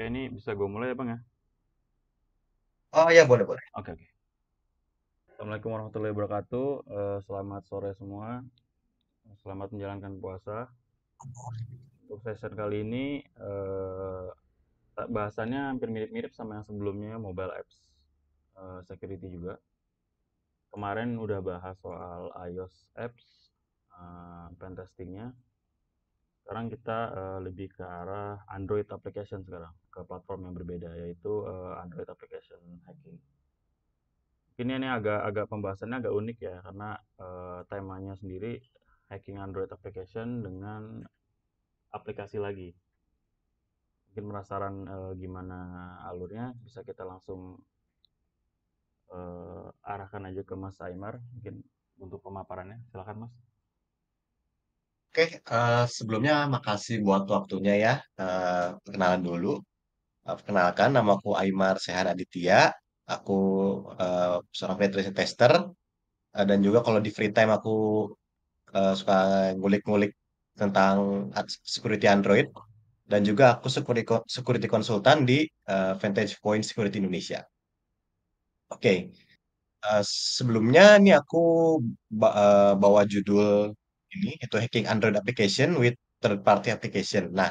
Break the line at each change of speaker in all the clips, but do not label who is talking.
Oke, eh, ini bisa gue mulai apa ya, ya? Oh ya boleh boleh. Oke oke. Assalamualaikum warahmatullahi wabarakatuh. Eh, selamat sore semua. Selamat menjalankan puasa. Untuk session kali ini eh, bahasannya hampir mirip-mirip sama yang sebelumnya mobile apps security juga. Kemarin udah bahas soal iOS apps pen pentestingnya. Sekarang kita uh, lebih ke arah Android application sekarang ke platform yang berbeda yaitu uh, Android application hacking. Ini ini agak agak pembahasannya agak unik ya karena uh, temanya sendiri hacking Android application dengan aplikasi lagi. Mungkin penasaran uh, gimana alurnya bisa kita langsung uh, arahkan aja ke Mas Aimar mungkin untuk pemaparannya. Silakan Mas.
Oke, okay, uh, sebelumnya makasih buat waktunya ya. Uh, perkenalan dulu, Eh, perkenalkan, nama aku Aymar Sehan Aditya, aku, uh, seorang penetration tester, Uh, dan juga kalau di free time aku, uh, suka ngulik-ngulik tentang security Android dan juga aku security security konsultan di, uh, Vantage Point Security Indonesia. Oke, uh, sebelumnya ini aku ba uh, bawa judul ini, itu Hacking Android Application with Third Party Application. Nah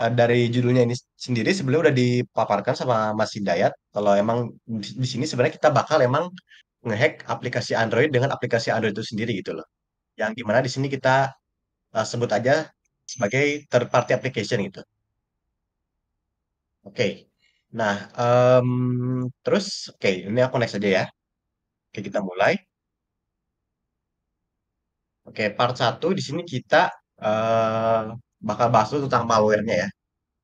Eh, dari judulnya ini sendiri sebenarnya udah dipaparkan sama Mas Hidayat kalau emang di, sini sebenarnya kita bakal emang ngehack aplikasi Android dengan aplikasi Android itu sendiri gitu loh. Yang gimana di sini kita uh, sebut aja sebagai third party application gitu. Oke. Okay. Nah, um, terus oke, okay, ini aku next aja ya. Oke, okay, kita mulai. Oke, okay, part 1 di sini kita uh, bakal bahas dulu tentang malware ya.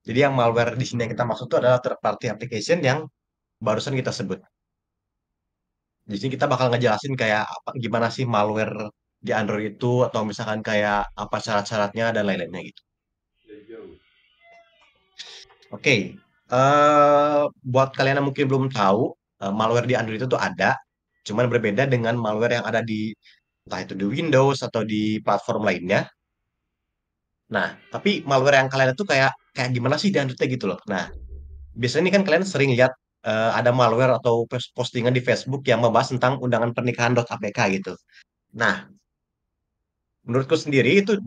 Jadi yang malware di sini yang kita maksud itu adalah third party application yang barusan kita sebut. Di sini kita bakal ngejelasin kayak apa gimana sih malware di Android itu atau misalkan kayak apa syarat-syaratnya dan lain-lainnya gitu. Oke, okay. uh, eh, buat kalian yang mungkin belum tahu uh, malware di Android itu tuh ada, cuman berbeda dengan malware yang ada di entah itu di Windows atau di platform lainnya. Nah, tapi malware yang kalian itu kayak kayak gimana sih downloadnya gitu loh. Nah, biasanya ini kan kalian sering lihat uh, ada malware atau postingan di Facebook yang membahas tentang undangan pernikahan apk gitu. Nah, menurutku sendiri itu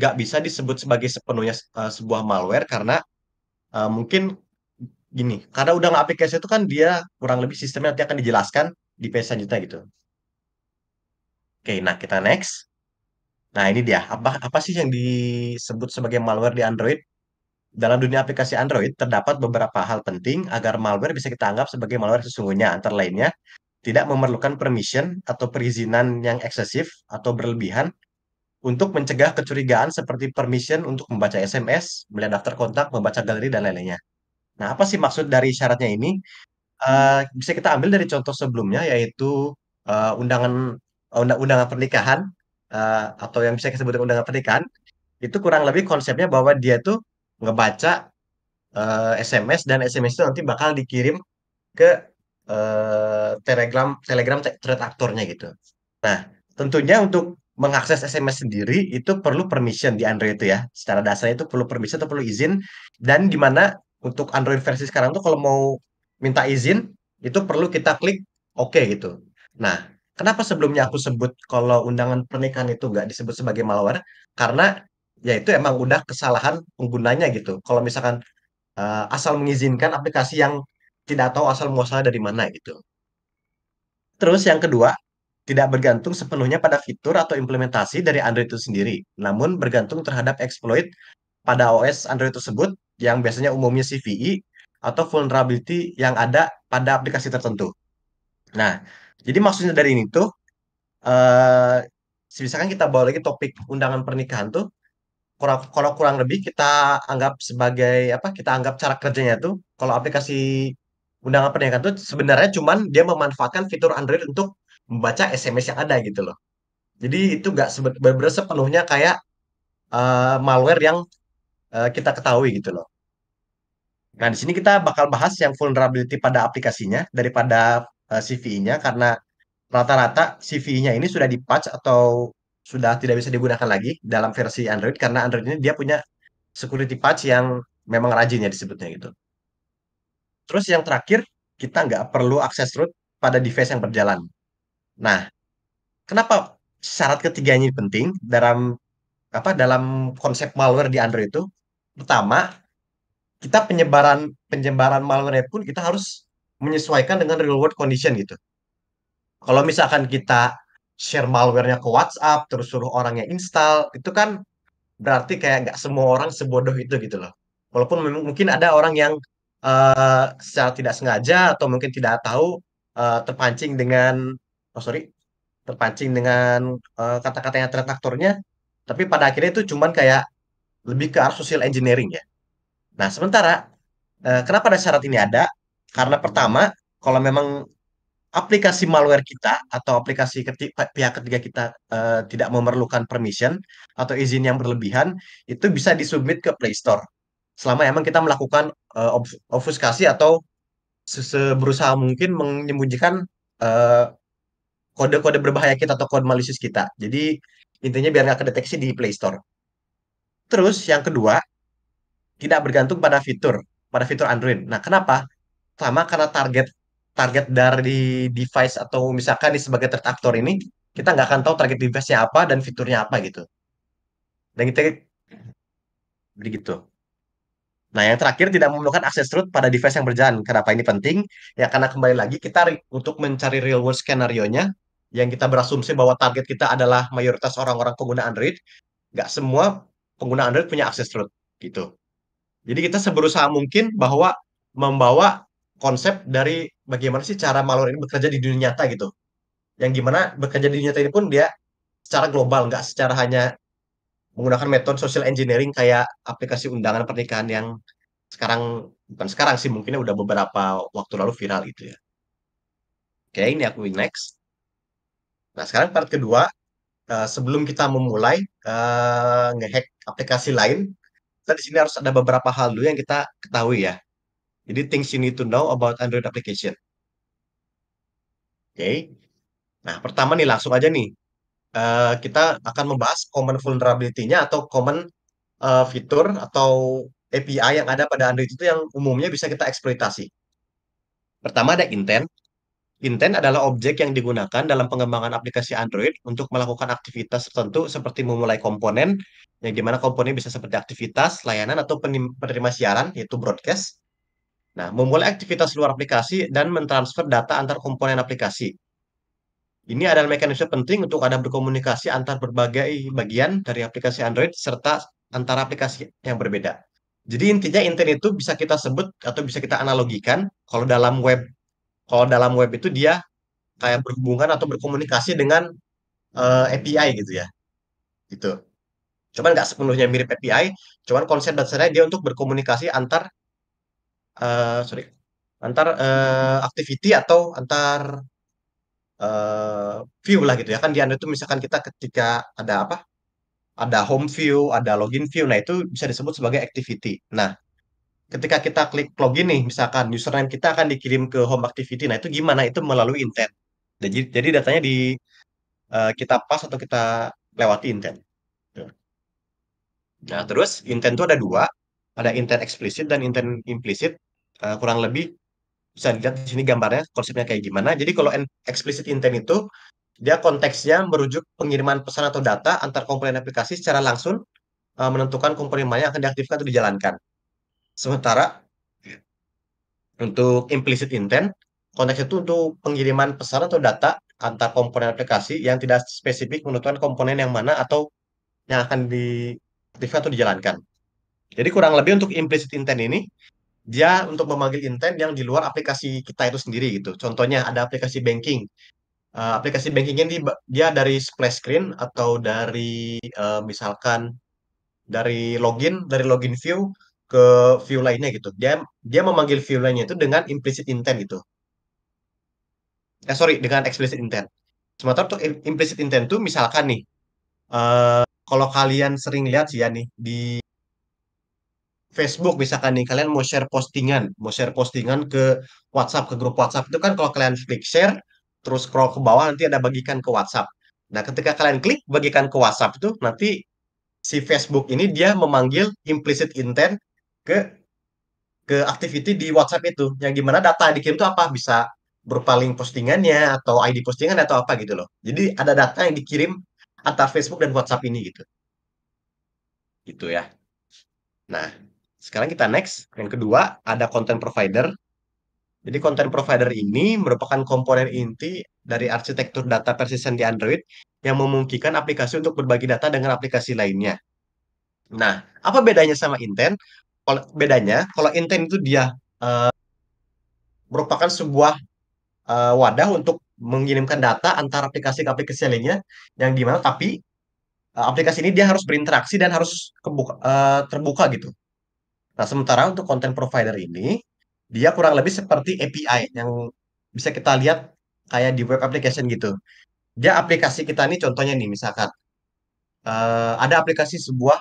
nggak bisa disebut sebagai sepenuhnya uh, sebuah malware karena uh, mungkin gini, karena undangan aplikasi itu kan dia kurang lebih sistemnya nanti akan dijelaskan di page selanjutnya gitu. Oke, nah kita next. Nah, ini dia. Apa apa sih yang disebut sebagai malware di Android? Dalam dunia aplikasi Android, terdapat beberapa hal penting agar malware bisa kita anggap sebagai malware sesungguhnya. Antara lainnya, tidak memerlukan permission atau perizinan yang eksesif atau berlebihan untuk mencegah kecurigaan seperti permission untuk membaca SMS, melihat daftar kontak, membaca galeri, dan lain-lainnya. Nah, apa sih maksud dari syaratnya ini? Uh, bisa kita ambil dari contoh sebelumnya, yaitu uh, undangan eh, undangan pernikahan uh, atau yang bisa kita sebut undang undangan pernikahan itu kurang lebih konsepnya bahwa dia tuh ngebaca uh, eh, SMS dan SMS itu nanti bakal dikirim ke uh, Telegram Telegram thread aktornya gitu. Nah, tentunya untuk mengakses SMS sendiri itu perlu permission di Android itu ya. Secara dasarnya itu perlu permission atau perlu izin dan gimana untuk Android versi sekarang tuh kalau mau minta izin itu perlu kita klik oke okay gitu. Nah, Kenapa sebelumnya aku sebut kalau undangan pernikahan itu nggak disebut sebagai malware? Karena ya itu emang udah kesalahan penggunanya gitu. Kalau misalkan uh, asal mengizinkan aplikasi yang tidak tahu asal muasal dari mana gitu. Terus yang kedua, tidak bergantung sepenuhnya pada fitur atau implementasi dari Android itu sendiri, namun bergantung terhadap exploit pada OS Android tersebut yang biasanya umumnya CVE atau vulnerability yang ada pada aplikasi tertentu. Nah, jadi maksudnya dari ini tuh uh, misalkan kita bawa lagi topik undangan pernikahan tuh kurang kalau kurang lebih kita anggap sebagai apa kita anggap cara kerjanya tuh kalau aplikasi undangan pernikahan tuh sebenarnya cuman dia memanfaatkan fitur Android untuk membaca SMS yang ada gitu loh jadi itu nggak sebenarnya sepenuhnya kayak uh, malware yang uh, kita ketahui gitu loh nah di sini kita bakal bahas yang vulnerability pada aplikasinya daripada Eh, cv nya karena rata-rata cv nya ini sudah di patch atau sudah tidak bisa digunakan lagi dalam versi Android karena Android ini dia punya security patch yang memang rajin ya disebutnya gitu. Terus yang terakhir, kita nggak perlu akses root pada device yang berjalan. Nah, kenapa syarat ketiganya ini penting dalam apa dalam konsep malware di Android itu? Pertama, kita penyebaran penyebaran malware pun kita harus menyesuaikan dengan real world condition gitu. Kalau misalkan kita share malwarenya ke WhatsApp, terus suruh orangnya install, itu kan berarti kayak nggak semua orang sebodoh itu gitu loh. Walaupun mungkin ada orang yang uh, secara tidak sengaja atau mungkin tidak tahu uh, terpancing dengan, oh sorry, terpancing dengan uh, eh, kata-kata yang traktornya, tapi pada akhirnya itu cuman kayak lebih ke arah social engineering ya. Nah sementara uh, kenapa ada syarat ini ada? Karena pertama, kalau memang aplikasi malware kita atau aplikasi pihak ketiga kita uh, tidak memerlukan permission atau izin yang berlebihan itu bisa disubmit ke Play Store selama emang kita melakukan uh, eh, obfuskasi atau berusaha mungkin menyembunyikan eh, kode-kode uh, berbahaya kita atau kode malicious kita jadi intinya biar nggak kedeteksi di Play Store terus yang kedua tidak bergantung pada fitur pada fitur Android nah kenapa pertama karena target target dari device atau misalkan di sebagai third actor ini kita nggak akan tahu target device-nya apa dan fiturnya apa gitu. Dan kita begitu. Nah, yang terakhir tidak memerlukan akses root pada device yang berjalan. Kenapa ini penting? Ya karena kembali lagi kita untuk mencari real world skenario-nya yang kita berasumsi bahwa target kita adalah mayoritas orang-orang pengguna Android, nggak semua pengguna Android punya akses root gitu. Jadi kita seberusaha mungkin bahwa membawa konsep dari bagaimana sih cara malware ini bekerja di dunia nyata gitu. Yang gimana bekerja di dunia nyata ini pun dia secara global, nggak secara hanya menggunakan metode social engineering kayak aplikasi undangan pernikahan yang sekarang bukan sekarang sih mungkinnya udah beberapa waktu lalu viral gitu ya. Oke, ini aku next. Nah, sekarang part kedua, eh, sebelum kita memulai uh, ngehack aplikasi lain, kita di sini harus ada beberapa hal dulu yang kita ketahui ya. Jadi things you need to know about Android application. Oke. Okay. Nah, pertama nih langsung aja nih. Uh, kita akan membahas common vulnerability-nya atau common uh, fitur atau API yang ada pada Android itu yang umumnya bisa kita eksploitasi. Pertama ada intent. Intent adalah objek yang digunakan dalam pengembangan aplikasi Android untuk melakukan aktivitas tertentu seperti memulai komponen, yang dimana komponen bisa seperti aktivitas, layanan, atau penerima siaran, yaitu broadcast, Nah, memulai aktivitas luar aplikasi dan mentransfer data antar komponen aplikasi. Ini adalah mekanisme penting untuk ada berkomunikasi antar berbagai bagian dari aplikasi Android serta antara aplikasi yang berbeda. Jadi intinya intent itu bisa kita sebut atau bisa kita analogikan kalau dalam web. Kalau dalam web itu dia kayak berhubungan atau berkomunikasi dengan uh, eh, API gitu ya. Gitu. Cuman nggak sepenuhnya mirip API, cuman konsep dasarnya dia untuk berkomunikasi antar uh, sorry antar uh, activity atau antar uh, view lah gitu ya kan di Android itu misalkan kita ketika ada apa ada home view ada login view nah itu bisa disebut sebagai activity nah ketika kita klik login nih misalkan username kita akan dikirim ke home activity nah itu gimana itu melalui intent jadi jadi datanya di uh, kita pas atau kita lewati intent nah terus intent itu ada dua ada intent eksplisit dan intent implisit Eh, kurang lebih bisa dilihat di sini gambarnya konsepnya kayak gimana. Jadi kalau explicit intent itu dia konteksnya merujuk pengiriman pesan atau data antar komponen aplikasi secara langsung uh, menentukan komponen mana yang akan diaktifkan atau dijalankan. Sementara untuk implicit intent konteks itu untuk pengiriman pesan atau data antar komponen aplikasi yang tidak spesifik menentukan komponen yang mana atau yang akan diaktifkan atau dijalankan. Jadi kurang lebih untuk implicit intent ini dia untuk memanggil intent yang di luar aplikasi kita itu sendiri gitu. Contohnya ada aplikasi banking. Uh, aplikasi banking ini dia dari splash screen atau dari uh, misalkan dari login dari login view ke view lainnya gitu. Dia dia memanggil view lainnya itu dengan implicit intent gitu. Eh sorry dengan explicit intent. Sementara untuk implicit intent tuh misalkan nih uh, kalau kalian sering lihat sih ya nih di Facebook misalkan nih kalian mau share postingan, mau share postingan ke WhatsApp ke grup WhatsApp itu kan kalau kalian klik share terus scroll ke bawah nanti ada bagikan ke WhatsApp. Nah, ketika kalian klik bagikan ke WhatsApp itu nanti si Facebook ini dia memanggil implicit intent ke ke activity di WhatsApp itu. Yang gimana data yang dikirim itu apa? Bisa berupa link postingannya atau ID postingan atau apa gitu loh. Jadi ada data yang dikirim antar Facebook dan WhatsApp ini gitu. Gitu ya. Nah, sekarang kita next. Yang kedua, ada content provider. Jadi content provider ini merupakan komponen inti dari arsitektur data persisten di Android yang memungkinkan aplikasi untuk berbagi data dengan aplikasi lainnya. Nah, apa bedanya sama intent? Kalo, bedanya, kalau intent itu dia uh, merupakan sebuah uh, wadah untuk mengirimkan data antara aplikasi ke aplikasi lainnya yang gimana tapi uh, aplikasi ini dia harus berinteraksi dan harus kebuka, uh, terbuka gitu Nah, sementara untuk content provider ini, dia kurang lebih seperti API yang bisa kita lihat kayak di web application gitu. Dia aplikasi kita nih contohnya nih misalkan uh, ada aplikasi sebuah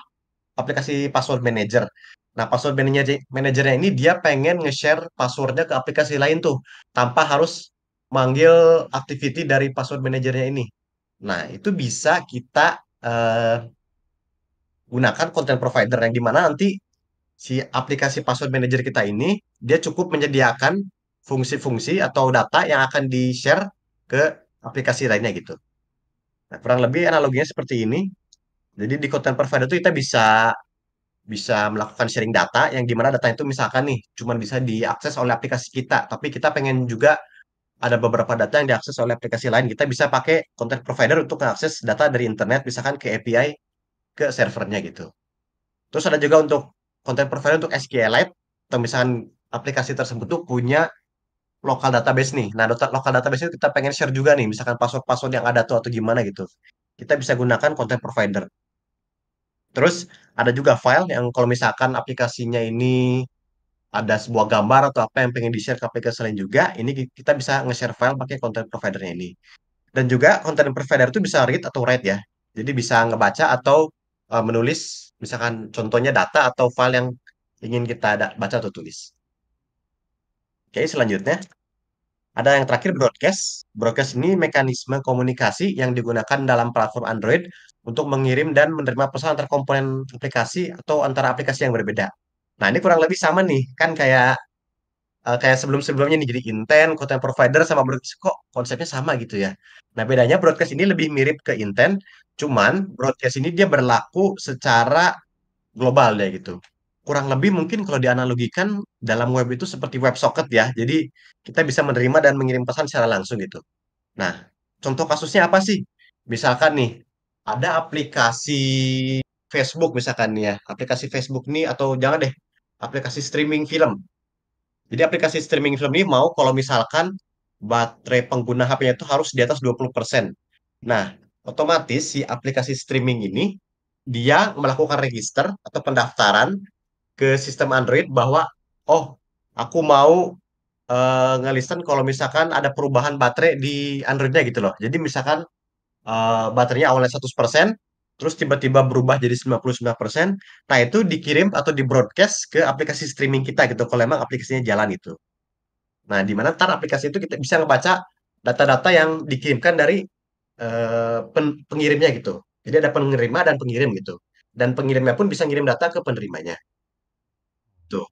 aplikasi password manager. Nah, password manager manajernya ini dia pengen nge-share passwordnya ke aplikasi lain tuh tanpa harus manggil activity dari password manajernya ini. Nah, itu bisa kita uh, gunakan content provider yang dimana nanti si aplikasi password manager kita ini dia cukup menyediakan fungsi-fungsi atau data yang akan di-share ke aplikasi lainnya gitu. Nah, kurang lebih analoginya seperti ini. Jadi di content provider itu kita bisa bisa melakukan sharing data yang dimana data itu misalkan nih cuma bisa diakses oleh aplikasi kita, tapi kita pengen juga ada beberapa data yang diakses oleh aplikasi lain, kita bisa pakai content provider untuk mengakses data dari internet, misalkan ke API, ke servernya gitu. Terus ada juga untuk content provider untuk SQLite atau misalkan aplikasi tersebut tuh punya lokal database nih. Nah, lokal database itu kita pengen share juga nih, misalkan password-password yang ada tuh atau gimana gitu. Kita bisa gunakan content provider. Terus ada juga file yang kalau misalkan aplikasinya ini ada sebuah gambar atau apa yang pengen di-share ke aplikasi lain juga, ini kita bisa nge-share file pakai content providernya ini. Dan juga content provider itu bisa read atau write ya. Jadi bisa ngebaca atau uh, menulis misalkan contohnya data atau file yang ingin kita baca atau tulis. Oke, selanjutnya. Ada yang terakhir broadcast. Broadcast ini mekanisme komunikasi yang digunakan dalam platform Android untuk mengirim dan menerima pesan antar komponen aplikasi atau antara aplikasi yang berbeda. Nah, ini kurang lebih sama nih, kan kayak uh, kayak sebelum-sebelumnya nih jadi intent, content provider sama broadcast kok konsepnya sama gitu ya. Nah, bedanya broadcast ini lebih mirip ke intent, cuman broadcast ini dia berlaku secara global deh gitu. Kurang lebih mungkin kalau dianalogikan dalam web itu seperti web socket ya. Jadi kita bisa menerima dan mengirim pesan secara langsung gitu. Nah, contoh kasusnya apa sih? Misalkan nih, ada aplikasi Facebook misalkan ya, aplikasi Facebook nih atau jangan deh, aplikasi streaming film. Jadi aplikasi streaming film ini mau kalau misalkan baterai pengguna HP-nya itu harus di atas 20%. Nah, otomatis si aplikasi streaming ini dia melakukan register atau pendaftaran ke sistem Android bahwa oh, aku mau uh, ngelisten kalau misalkan ada perubahan baterai di Android-nya gitu loh. Jadi misalkan uh, baterainya awalnya 100%, terus tiba-tiba berubah jadi 99%, nah itu dikirim atau di broadcast ke aplikasi streaming kita gitu kalau memang aplikasinya jalan itu. Nah, di mana Tar aplikasi itu kita bisa ngebaca data-data yang dikirimkan dari uh, pengirimnya gitu. Jadi ada penerima dan pengirim gitu. Dan pengirimnya pun bisa ngirim data ke penerimanya. Tuh.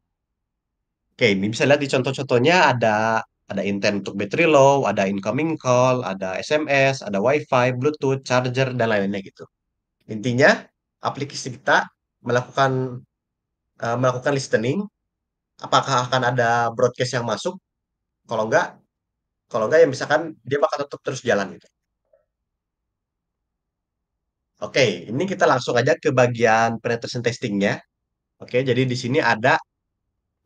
Oke, ini bisa lihat di contoh-contohnya ada ada intent untuk battery low, ada incoming call, ada SMS, ada WiFi, Bluetooth, charger dan lain lainnya gitu. Intinya aplikasi kita melakukan uh, melakukan listening apakah akan ada broadcast yang masuk? Kalau enggak kalau enggak ya misalkan dia bakal tetap terus jalan gitu. Oke, ini kita langsung aja ke bagian penetration testingnya. Oke, jadi di sini ada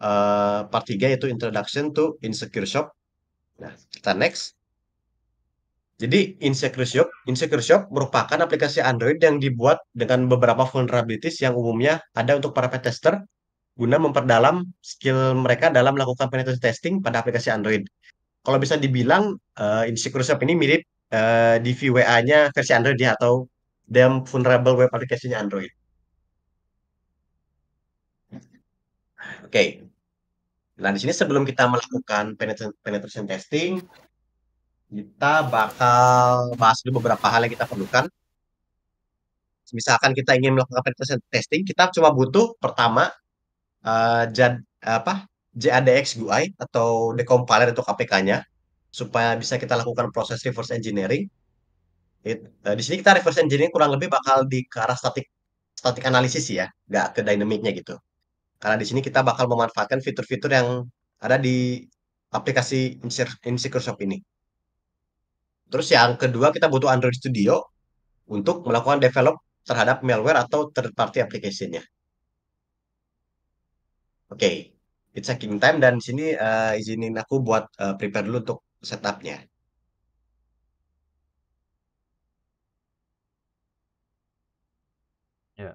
uh, part 3 yaitu introduction to insecure shop. Nah, kita next. Jadi Insecure Shop, Insecure Shop merupakan aplikasi Android yang dibuat dengan beberapa vulnerabilities yang umumnya ada untuk para pentester guna memperdalam skill mereka dalam melakukan penetration testing pada aplikasi Android. Kalau bisa dibilang uh, Insecure Shop ini mirip uh, eh, DVWA-nya versi Android ya atau dem vulnerable web aplikasinya Android. Oke. Okay. Nah, di sini sebelum kita melakukan penetration testing, kita bakal bahas dulu beberapa hal yang kita perlukan. Misalkan kita ingin melakukan penetration testing, kita cuma butuh pertama uh, jad, apa JADX GUI atau decompiler untuk APK-nya supaya bisa kita lakukan proses reverse engineering. It, uh, di sini kita reverse engineering kurang lebih bakal di ke arah static static analisis ya, nggak ke dynamic-nya gitu. Karena di sini kita bakal memanfaatkan fitur-fitur yang ada di aplikasi Insecure Shop ini. Terus yang kedua kita butuh Android Studio untuk melakukan develop terhadap malware atau third party application-nya. Oke, okay. it's hacking time dan sini uh, izinin aku buat uh, prepare dulu untuk setup-nya.
Ya,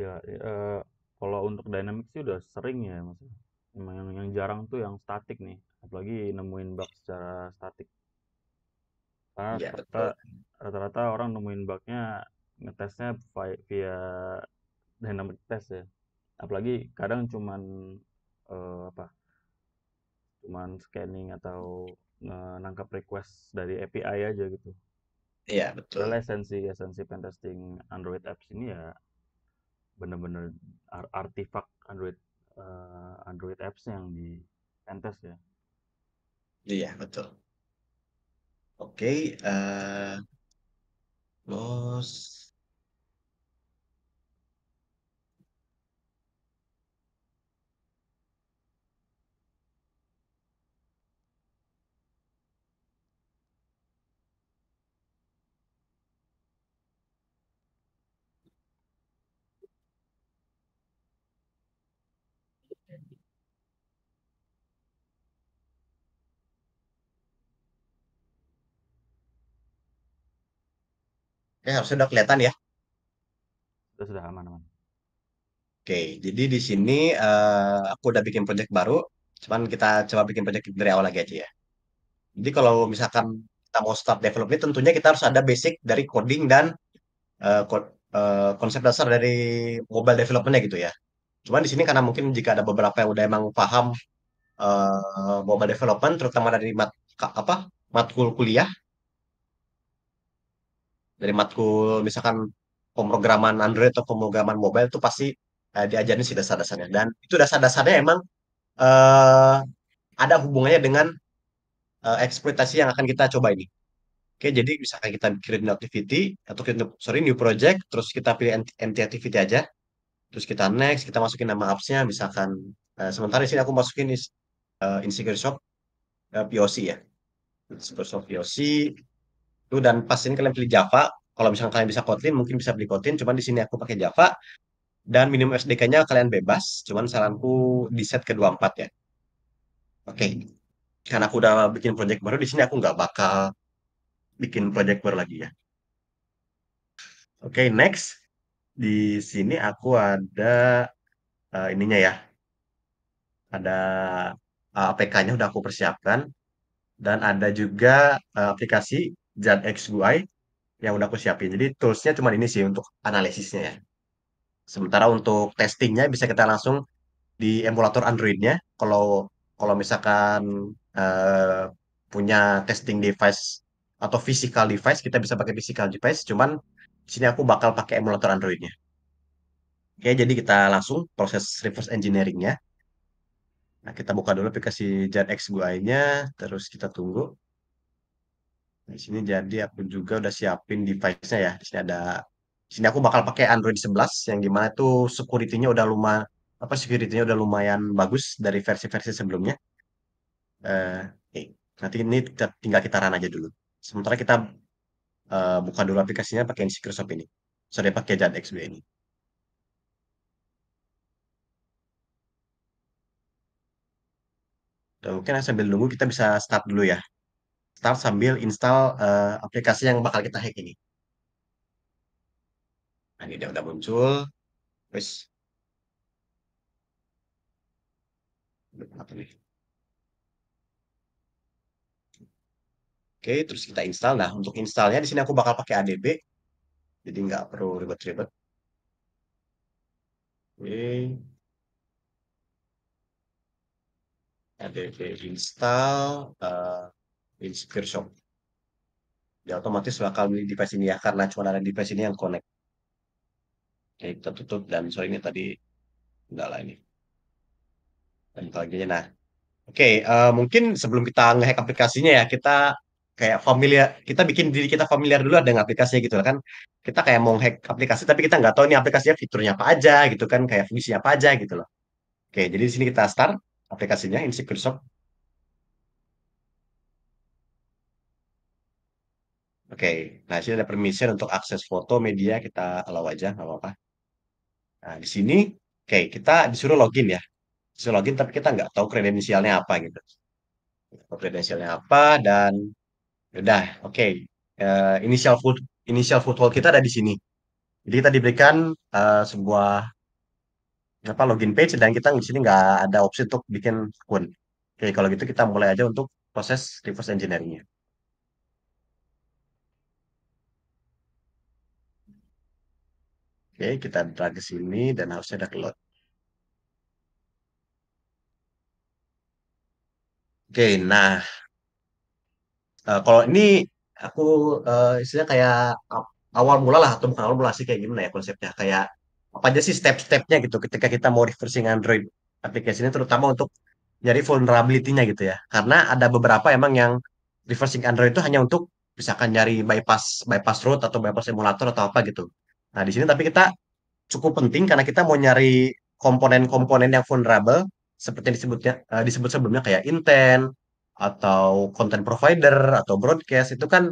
ya uh, kalau untuk dynamic sih udah sering ya maksudnya. Yang, yang jarang tuh yang statik nih, apalagi nemuin bug secara statik karena ya, rata-rata orang nemuin bugnya ngetesnya via dynamic test ya apalagi kadang cuman uh, apa cuman scanning atau nangkap request dari API aja gitu iya betul Soalnya esensi esensi pentesting Android apps ini ya bener-bener artifak Android uh, Android apps yang di pentest ya iya betul Oke, okay, uh, close. Oke, eh, harusnya udah kelihatan ya. Sudah, sudah aman, aman. Oke, jadi di sini
uh, aku udah bikin project baru. Cuman kita coba bikin project dari awal lagi aja ya. Jadi kalau misalkan kita mau start development, tentunya kita harus ada basic dari coding dan uh, eh, ko- uh, konsep dasar dari mobile developmentnya gitu ya. Cuman di sini karena mungkin jika ada beberapa yang udah emang paham mobile development, terutama dari mat, apa matkul kuliah, dari matkul misalkan pemrograman Android atau pemrograman mobile itu pasti eh, diajarin sih dasar-dasarnya dan itu dasar-dasarnya emang eh, ada hubungannya dengan eh, eksploitasi yang akan kita coba ini. Oke, jadi misalkan kita create new activity atau create new, sorry new project, terus kita pilih empty activity aja, terus kita next, kita masukin nama appsnya, misalkan eh, sementara di sini aku masukin is, uh, insecure shop uh, eh, POC ya, insecure shop POC, itu dan pas ini kalian pilih Java kalau misalnya kalian bisa Kotlin mungkin bisa beli Kotlin cuman di sini aku pakai Java dan minimum SDK-nya kalian bebas cuman saranku di set ke 24 ya oke okay. karena aku udah bikin project baru di sini aku nggak bakal bikin project baru lagi ya oke okay, next di sini aku ada uh, ininya ya ada eh, APK-nya udah aku persiapkan dan ada juga uh, aplikasi ZX UI yang udah aku siapin. Jadi toolsnya cuma ini sih untuk analisisnya ya. Sementara untuk testingnya bisa kita langsung di emulator Androidnya. Kalau kalau misalkan uh, punya testing device atau physical device, kita bisa pakai physical device. Cuman sini aku bakal pakai emulator Androidnya. Oke, jadi kita langsung proses reverse engineeringnya. Nah, kita buka dulu aplikasi ZX GUI-nya, terus kita tunggu. Nah, di sini jadi aku juga udah siapin device-nya ya. Di sini ada di sini aku bakal pakai Android 11 yang gimana itu security-nya udah lumayan apa security-nya udah lumayan bagus dari versi-versi sebelumnya. Uh, eh, nanti ini tinggal kita run aja dulu. Sementara kita uh, buka dulu aplikasinya pakai Microsoft ini. Sorry, pakai jad XB ini. Dan nah, mungkin sambil nunggu kita bisa start dulu ya. Start sambil install uh, aplikasi yang bakal kita hack ini. Nah, ini dia udah muncul. Terus apa nih? Oke, terus kita install. Nah, untuk installnya di sini aku bakal pakai ADB, jadi nggak perlu ribet-ribet. Oke, ADB install. Uh, di secure shop ya otomatis bakal beli device ini ya karena cuma ada device ini yang connect Oke, kita tutup dan sore ini tadi enggak lah ini dan aja nah oke okay, uh, eh, mungkin sebelum kita ngehack aplikasinya ya kita kayak familiar kita bikin diri kita familiar dulu dengan aplikasinya gitu kan kita kayak mau hack aplikasi tapi kita nggak tahu ini aplikasinya fiturnya apa aja gitu kan kayak fungsinya apa aja gitu loh oke okay, jadi di sini kita start aplikasinya Insecure Shop Oke, nah sini ada permission untuk akses foto media kita allow aja nggak apa-apa. Nah di sini, oke kita disuruh login ya, disuruh login tapi kita nggak tahu kredensialnya apa gitu, kredensialnya apa dan udah oke okay. uh, eh, initial food inisial foothold kita ada di sini. Jadi kita diberikan uh, sebuah apa login page dan kita di sini nggak ada opsi untuk bikin akun. Oke kalau gitu kita mulai aja untuk proses reverse engineeringnya. Oke, kita drag ke sini dan harusnya ada keluar. Oke, nah uh, kalau ini aku uh, istilahnya kayak awal mula lah atau bukan awal mula sih kayak gimana ya konsepnya kayak apa aja sih step-stepnya gitu ketika kita mau reversing Android aplikasi ini terutama untuk nyari vulnerability-nya gitu ya karena ada beberapa emang yang reversing Android itu hanya untuk misalkan nyari bypass bypass root atau bypass emulator atau apa gitu Nah, di sini tapi kita cukup penting karena kita mau nyari komponen-komponen yang vulnerable seperti disebutnya eh, disebut sebelumnya kayak intent atau content provider atau broadcast itu kan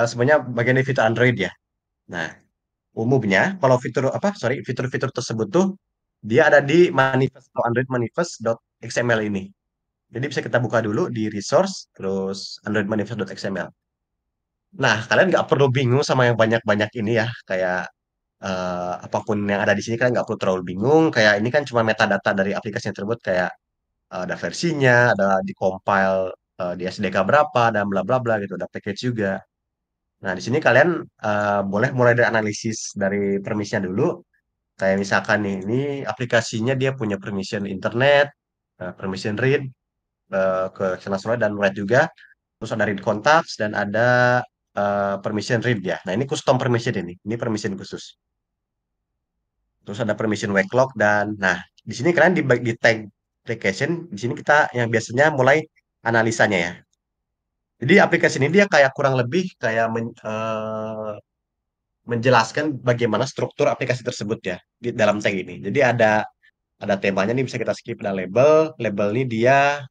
uh, sebenarnya bagian dari fitur Android ya. Nah, umumnya kalau fitur apa sorry fitur-fitur tersebut tuh dia ada di manifest atau Android .xml ini. Jadi bisa kita buka dulu di resource terus android manifest .xml Nah, kalian nggak perlu bingung sama yang banyak-banyak ini ya, kayak uh, apapun yang ada di sini kan nggak perlu terlalu bingung, kayak ini kan cuma metadata dari aplikasi yang tersebut kayak, uh, ada versinya, ada di-compile, uh, di eh, SDK berapa, dan bla bla bla gitu, ada package juga. Nah, di sini kalian, uh, boleh mulai dari analisis dari permisinya dulu, kayak misalkan nih, ini aplikasinya dia punya permission internet, uh, permission read, uh, ke sana dan write juga, terus ada read contacts dan ada, uh, permission read ya. Nah, ini custom permission ini, ini permission khusus terus ada permission backlog dan nah di sini kalian di, di tag application di sini kita yang biasanya mulai analisanya ya jadi aplikasi ini dia kayak kurang lebih kayak men, uh, menjelaskan bagaimana struktur aplikasi tersebut ya di dalam tag ini jadi ada ada temanya nih bisa kita skip ada label label ini dia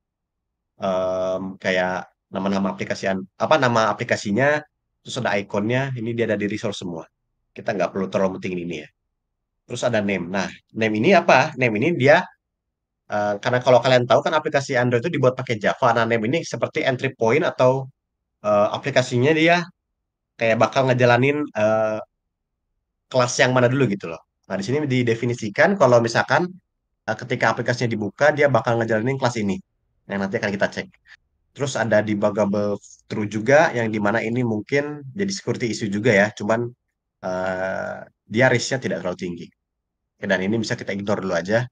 um, kayak nama-nama aplikasi apa nama aplikasinya terus ada ikonnya ini dia ada di resource semua kita nggak perlu terlalu penting ini ya terus ada name. Nah, name ini apa? Name ini dia uh, karena kalau kalian tahu kan aplikasi Android itu dibuat pakai Java. Nah, name ini seperti entry point atau uh, aplikasinya dia kayak bakal ngejalanin uh, kelas yang mana dulu gitu loh. Nah, di sini didefinisikan kalau misalkan uh, ketika aplikasinya dibuka dia bakal ngejalanin kelas ini yang nanti akan kita cek. Terus ada debuggable true juga yang dimana ini mungkin jadi security issue juga ya, cuman uh, dia risknya tidak terlalu tinggi dan ini bisa kita ignore dulu aja.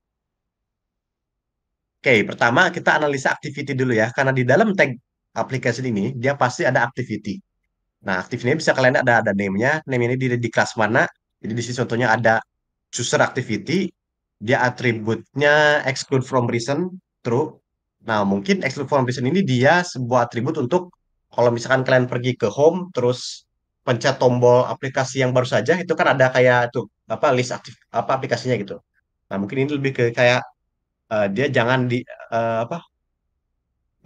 Oke, pertama kita analisa activity dulu ya, karena di dalam tag aplikasi ini dia pasti ada activity. Nah, activity ini bisa kalian ada ada name-nya, name ini di, di kelas mana. Jadi di sini contohnya ada user activity, dia atributnya exclude from reason true. Nah, mungkin exclude from reason ini dia sebuah atribut untuk kalau misalkan kalian pergi ke home terus pencet tombol aplikasi yang baru saja itu kan ada kayak tuh apa list aktif apa aplikasinya gitu. Nah mungkin ini lebih ke kayak uh, dia jangan di uh, apa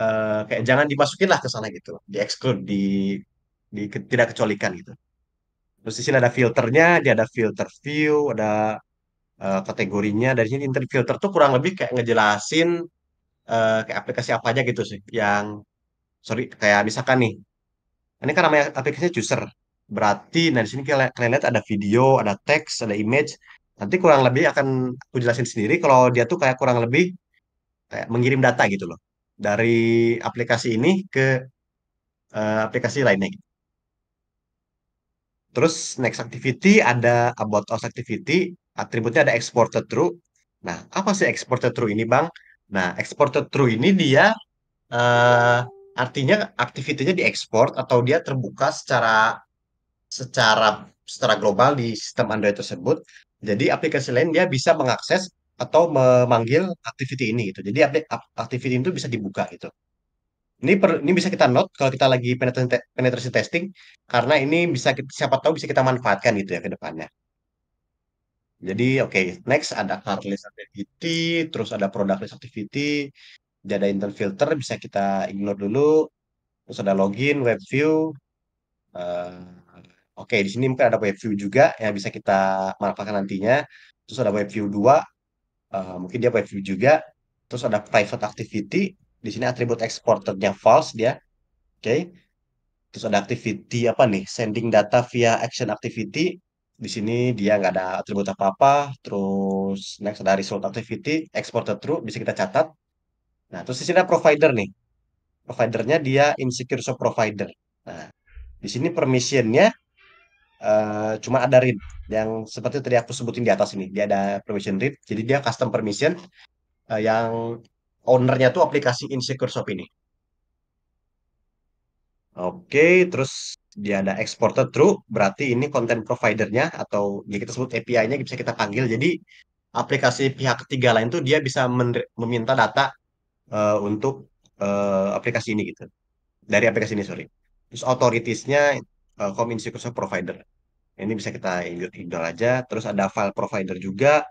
uh, kayak jangan dimasukin lah ke sana gitu, di exclude, di, di ke, tidak kecualikan gitu. Terus di sini ada filternya, dia ada filter view, ada uh, kategorinya. Dari sini inter filter tuh kurang lebih kayak ngejelasin uh, kayak aplikasi apa aja gitu sih. Yang sorry kayak misalkan nih, ini kan namanya aplikasinya chooser. Berarti nah di sini kalian, kalian lihat ada video, ada teks, ada image. Nanti kurang lebih akan aku jelasin sendiri kalau dia tuh kayak kurang lebih kayak mengirim data gitu loh dari aplikasi ini ke uh, aplikasi lainnya. Gitu. Terus next activity ada about us activity, atributnya ada exported true. Nah, apa sih exported true ini, Bang? Nah, exported true ini dia uh, artinya aktivitinya diekspor atau dia terbuka secara secara secara global di sistem Android tersebut. Jadi aplikasi lain dia bisa mengakses atau memanggil activity ini gitu. Jadi activity itu bisa dibuka gitu. Ini per, ini bisa kita note kalau kita lagi penetrasi, testing karena ini bisa kita, siapa tahu bisa kita manfaatkan gitu ya ke depannya. Jadi oke, okay, next ada card list activity, terus ada product list activity, jadi ada intern filter bisa kita ignore dulu. Terus ada login, web view, eh, Oke, di sini mungkin ada web view juga yang bisa kita manfaatkan nantinya. Terus ada web view 2, uh, eh, mungkin dia web view juga. Terus ada private activity, di sini atribut exporternya false dia. Oke. Terus ada activity apa nih? Sending data via action activity. Di sini dia nggak ada atribut apa-apa. Terus next ada result activity, exported true, bisa kita catat. Nah, terus di sini ada provider nih. Providernya dia insecure so provider. Nah, di sini permissionnya Eh, cuma ada read yang seperti tadi aku sebutin di atas ini dia ada permission read jadi dia custom permission uh, yang ownernya tuh aplikasi Insecure Shop ini oke okay, terus dia ada exported true berarti ini content providernya atau ya kita sebut API-nya bisa kita panggil jadi aplikasi pihak ketiga lain tuh dia bisa meminta data uh, untuk uh, aplikasi ini gitu dari aplikasi ini sorry terus authorities uh, eh, Microsoft Provider. Ini bisa kita ignore aja. Terus ada file provider juga.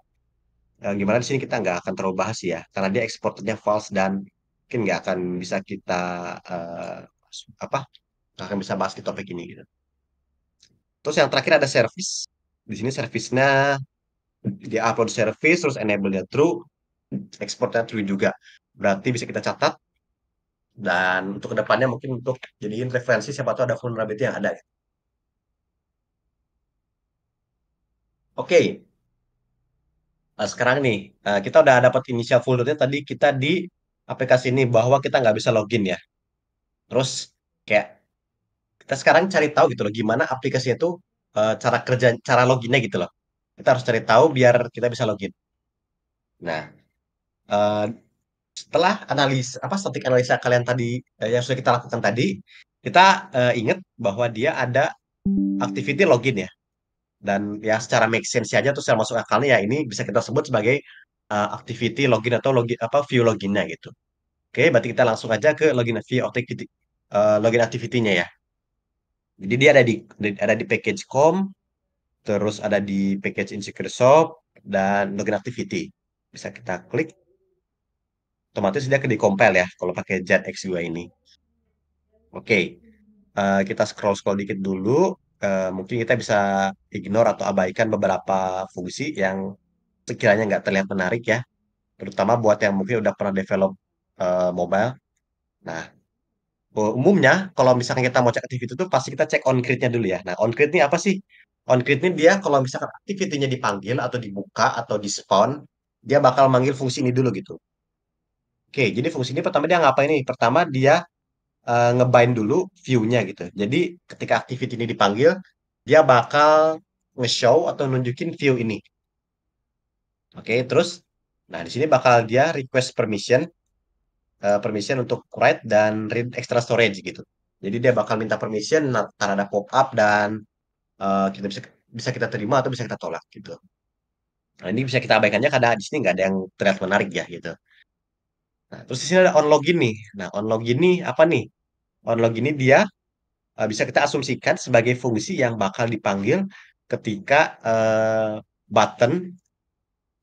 Uh, gimana di sini kita nggak akan terlalu bahas ya, karena dia eksporternya false dan mungkin nggak akan bisa kita uh, apa nggak akan bisa bahas di topik ini gitu. Terus yang terakhir ada service. Di sini servicenya dia upload service terus enable-nya true, exportnya true juga. Berarti bisa kita catat dan untuk kedepannya mungkin untuk jadiin referensi siapa tahu ada vulnerability yang ada. Gitu. Oke. Nah, sekarang nih, eh, kita udah dapat initial foldernya tadi kita di aplikasi ini bahwa kita nggak bisa login ya. Terus kayak kita sekarang cari tahu gitu loh gimana aplikasinya itu, eh, cara kerja cara loginnya gitu loh. Kita harus cari tahu biar kita bisa login. Nah, eh, setelah analis apa, static analisa kalian tadi, yang sudah kita lakukan tadi, kita, ingat bahwa dia ada activity login ya dan ya secara make sense aja tuh secara masuk akalnya ya ini bisa kita sebut sebagai uh, activity login atau login apa view loginnya gitu. Oke, berarti kita langsung aja ke login view activity uh, login activity-nya ya. Jadi dia ada di ada di package com, terus ada di package insecure shop dan login activity. Bisa kita klik otomatis dia di compile ya kalau pakai JetX2 ini. Oke. Okay. Uh, eh, kita scroll scroll dikit dulu eh, mungkin kita bisa ignore atau abaikan beberapa fungsi yang sekiranya nggak terlihat menarik ya, terutama buat yang mungkin udah pernah develop eh, mobile. Nah, umumnya kalau misalkan kita mau cek activity itu pasti kita cek on create-nya dulu ya. Nah, on create ini apa sih? On create ini dia kalau misalkan activity-nya dipanggil atau dibuka atau di spawn, dia bakal manggil fungsi ini dulu gitu. Oke, jadi fungsi ini pertama dia ngapain nih? Pertama dia uh, ngebind dulu view-nya gitu. Jadi ketika activity ini dipanggil, dia bakal nge-show atau nunjukin view ini. Oke, okay, terus nah di sini bakal dia request permission uh, permission untuk write dan read extra storage gitu. Jadi dia bakal minta permission ada pop-up dan uh, kita bisa bisa kita terima atau bisa kita tolak gitu. Nah, ini bisa kita abaikannya karena di sini nggak ada yang terlihat menarik ya gitu. Nah, terus di sini ada on login nih. Nah, on login nih apa nih? on-log ini dia uh, bisa kita asumsikan sebagai fungsi yang bakal dipanggil ketika uh, button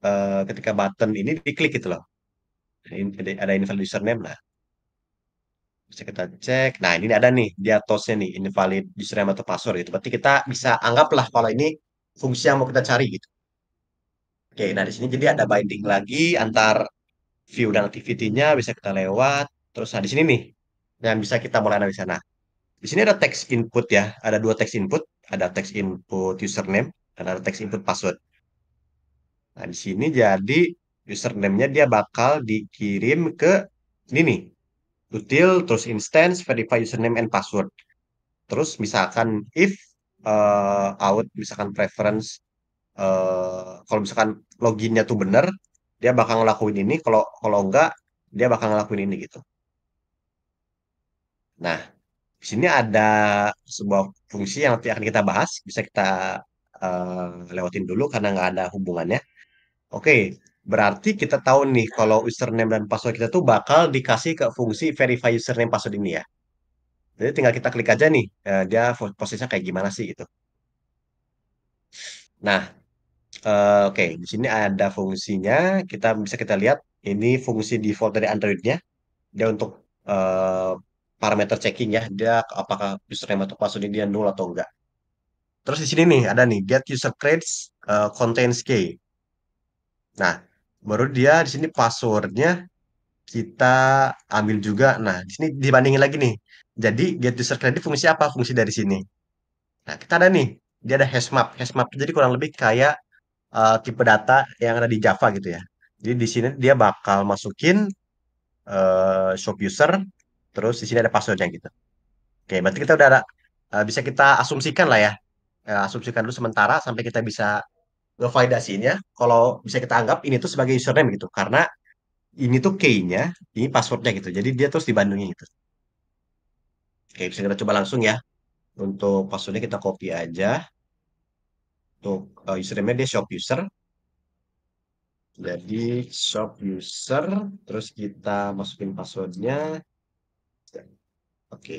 uh, ketika button ini diklik gitu loh ada invalid username nah bisa kita cek nah ini ada nih dia atasnya nih invalid username atau password gitu berarti kita bisa anggaplah kalau ini fungsi yang mau kita cari gitu oke nah di sini jadi ada binding lagi antar view dan activity-nya bisa kita lewat terus nah di sini nih dan bisa kita mulai dari sana. Di sini ada text input ya, ada dua text input, ada text input username dan ada text input password. Nah, di sini jadi username-nya dia bakal dikirim ke ini nih, util terus instance verify username and password. Terus misalkan if uh, out misalkan preference uh, kalau misalkan loginnya tuh benar, dia bakal ngelakuin ini kalau kalau enggak dia bakal ngelakuin ini gitu Nah, di sini ada sebuah fungsi yang nanti akan kita bahas, bisa kita uh, lewatin dulu karena nggak ada hubungannya. Oke, okay, berarti kita tahu nih kalau username dan password kita tuh bakal dikasih ke fungsi verify username password ini ya. Jadi tinggal kita klik aja nih, uh, dia posisinya kayak gimana sih itu Nah, uh, oke, okay, di sini ada fungsinya. Kita bisa kita lihat ini fungsi default dari Android-nya. Dia untuk uh, parameter checking ya dia apakah username atau password dia nol atau enggak. Terus di sini nih ada nih get user creates uh, eh, contains key. Nah, baru dia di sini passwordnya kita ambil juga. Nah, di sini dibandingin lagi nih. Jadi get user credit fungsi apa? Fungsi dari sini. Nah, kita ada nih, dia ada hash map. Hash map jadi kurang lebih kayak uh, tipe data yang ada di Java gitu ya. Jadi di sini dia bakal masukin uh, shop user Terus di sini ada passwordnya gitu. Oke, berarti kita udah ada, eh, bisa kita asumsikan lah ya. Eh, asumsikan dulu sementara sampai kita bisa validasinya. Kalau bisa kita anggap ini tuh sebagai username gitu. Karena ini tuh key-nya, ini passwordnya gitu. Jadi dia terus dibandingin gitu. Oke, bisa kita coba langsung ya. Untuk passwordnya kita copy aja. Untuk uh, username-nya dia shop user. Jadi shop user, terus kita masukin passwordnya. Oke.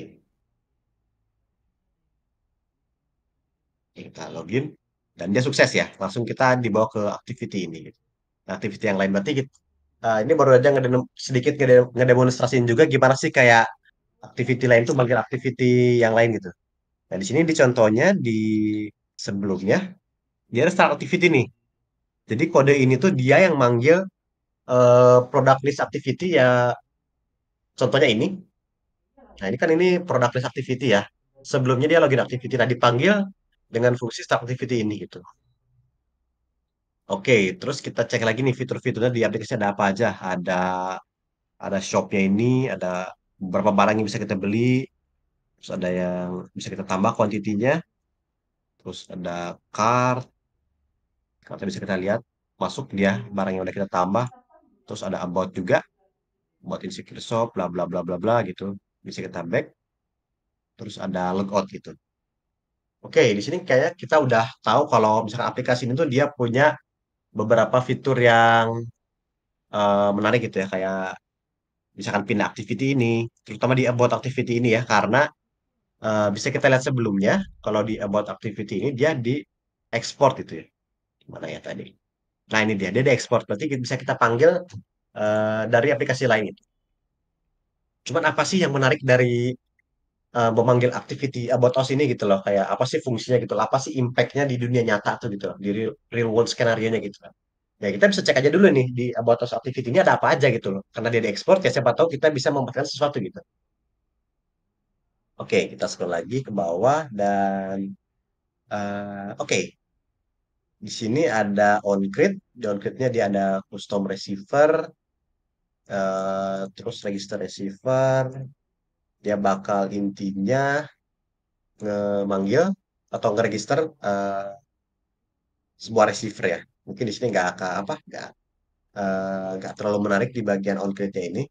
Kita login dan dia sukses ya. Langsung kita dibawa ke activity ini. Gitu. Nah, activity yang lain berarti kita, uh, ini baru aja ngedem sedikit ngedem ngedemonstrasiin juga gimana sih kayak activity lain tuh bagian activity yang lain gitu. Nah, di sini di contohnya di sebelumnya dia ada start activity nih. Jadi kode ini tuh dia yang manggil uh, product list activity ya contohnya ini Nah, ini kan ini product list activity ya. Sebelumnya dia login activity. Nah, dipanggil dengan fungsi start activity ini gitu. Oke, terus kita cek lagi nih fitur-fiturnya di aplikasi ada apa aja. Ada ada shopnya ini, ada beberapa barang yang bisa kita beli, terus ada yang bisa kita tambah kuantitinya, terus ada cart, kartu bisa kita lihat masuk dia barang yang udah kita tambah, terus ada about juga, about insecure shop, bla bla bla bla bla gitu bisa kita back terus ada logout gitu. Oke, di sini kayak kita udah tahu kalau misalkan aplikasi ini tuh dia punya beberapa fitur yang uh, menarik gitu ya, kayak misalkan pin activity ini, terutama di about activity ini ya, karena uh, bisa kita lihat sebelumnya kalau di about activity ini dia di export gitu ya. Mana ya tadi? Nah, ini dia, dia di export. Berarti bisa kita panggil uh, dari aplikasi lain itu. Cuman apa sih yang menarik dari, uh, memanggil activity about us ini gitu loh, kayak apa sih fungsinya gitu loh, apa sih impactnya di dunia nyata tuh gitu loh, di real real world skenario-nya gitu loh. Ya kita bisa cek aja dulu nih di about us activity ini ada apa aja gitu loh, karena dia diekspor ya siapa tahu kita bisa memanfaatkan sesuatu gitu. Oke, kita scroll lagi ke bawah dan, uh, oke. Di sini ada on-grid, di on-grid-nya dia ada custom receiver, Eh, terus register receiver dia bakal intinya ngemanggil atau ngeregister uh, sebuah receiver ya mungkin di sini nggak akan apa nggak eh, nggak uh, terlalu menarik di bagian on create ya ini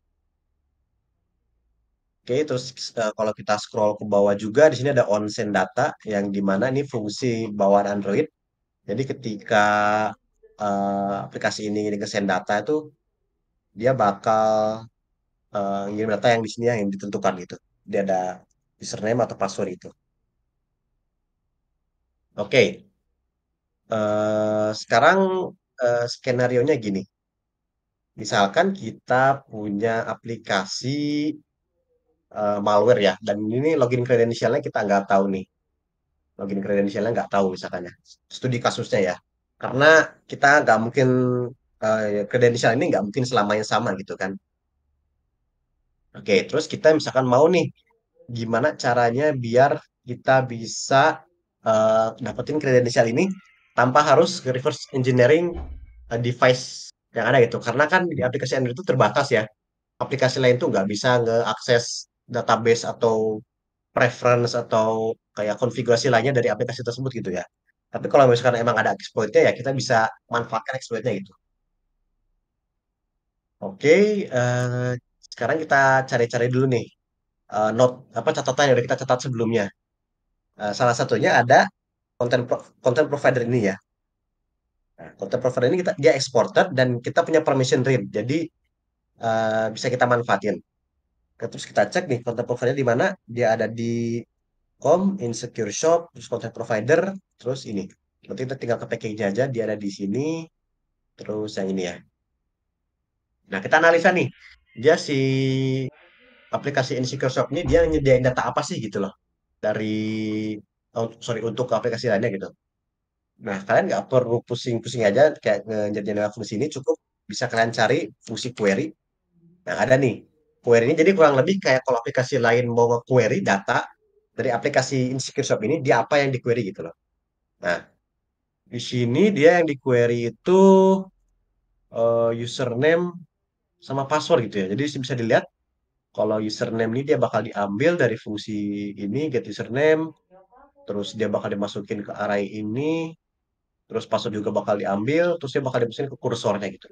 oke okay, terus uh, kalau kita scroll ke bawah juga di sini ada on send data yang dimana ini fungsi bawaan Android jadi ketika uh, aplikasi ini nge-send data itu dia bakal uh, ngirim data yang di sini yang ditentukan gitu. Dia ada username atau password itu. Oke. Okay. Uh, eh, sekarang uh, skenario-nya gini. Misalkan kita punya aplikasi uh, malware ya, dan ini login kredensialnya kita nggak tahu nih. Login kredensialnya nggak tahu misalkan ya. Studi kasusnya ya. Karena kita nggak mungkin kredensial eh, ini nggak mungkin selamanya sama gitu kan. Oke, terus kita misalkan mau nih gimana caranya biar kita bisa uh, dapetin kredensial ini tanpa harus reverse engineering uh, device yang ada gitu. Karena kan di aplikasi Android itu terbatas ya. Aplikasi lain tuh nggak bisa ngeakses database atau preference atau kayak konfigurasi lainnya dari aplikasi tersebut gitu ya. Tapi kalau misalkan emang ada exploitnya ya kita bisa manfaatkan exploitnya gitu. Oke, uh, sekarang kita cari-cari dulu nih uh, eh, note apa catatan yang kita catat sebelumnya. Uh, salah satunya ada konten pro provider ini ya. Nah, provider ini kita dia exported dan kita punya permission read, jadi uh, bisa kita manfaatin. Terus kita cek nih konten provider di mana dia ada di com, insecure shop, terus konten provider, terus ini. Nanti kita tinggal ke package aja, dia ada di sini, terus yang ini ya. Nah, kita analisa nih. Dia si aplikasi Insecure Shop ini dia nyediain data apa sih gitu loh dari oh, sorry untuk aplikasi lainnya gitu. Nah, kalian nggak perlu pusing-pusing aja kayak ngejadiin fungsi ini cukup bisa kalian cari fungsi query. Nah, ada nih. Query ini jadi kurang lebih kayak kalau aplikasi lain mau query data dari aplikasi Insecure Shop ini dia apa yang di query gitu loh. Nah, di sini dia yang di query itu uh, username sama password gitu ya. Jadi bisa dilihat kalau username ini dia bakal diambil dari fungsi ini get username, terus dia bakal dimasukin ke array ini, terus password juga bakal diambil, terus dia bakal dimasukin ke kursornya gitu.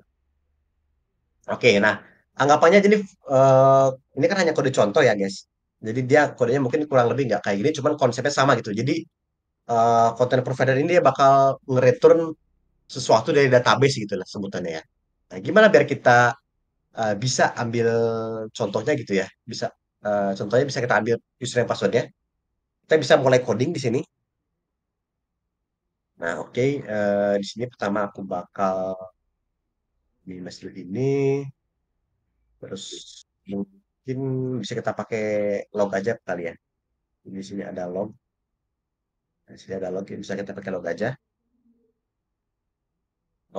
Oke, nah anggapannya jadi uh, ini kan hanya kode contoh ya guys. Jadi dia kodenya mungkin kurang lebih nggak kayak gini, cuman konsepnya sama gitu. Jadi konten eh, content provider ini dia bakal nge-return sesuatu dari database gitu lah sebutannya ya. Nah, gimana biar kita Eh, bisa ambil contohnya gitu ya bisa uh, contohnya bisa kita ambil username passwordnya kita bisa mulai coding di sini nah oke okay. uh, eh, di sini pertama aku bakal ini master ini terus mungkin bisa kita pakai log aja kali ya di sini ada log di sini ada log bisa kita pakai log aja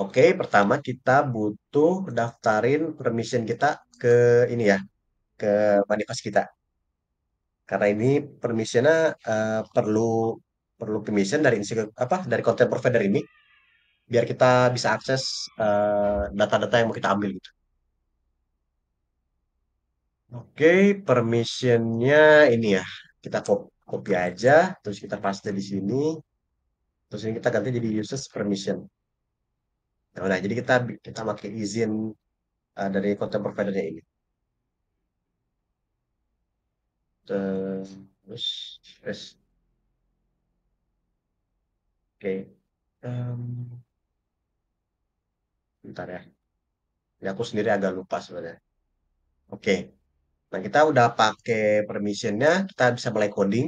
Oke, pertama kita butuh daftarin permission kita ke ini ya, ke manifest kita. Karena ini permissionnya uh, perlu perlu permission dari apa dari content provider ini biar kita bisa akses eh, data-data uh, yang mau kita ambil gitu. Oke, permissionnya ini ya, kita copy aja, terus kita paste di sini, terus ini kita ganti jadi users permission. Nah, jadi kita kita pakai izin uh, dari content providernya ini
terus oke okay. um,
bentar ya ya aku sendiri agak lupa sebenarnya oke okay. nah kita udah pakai permissionnya kita bisa mulai coding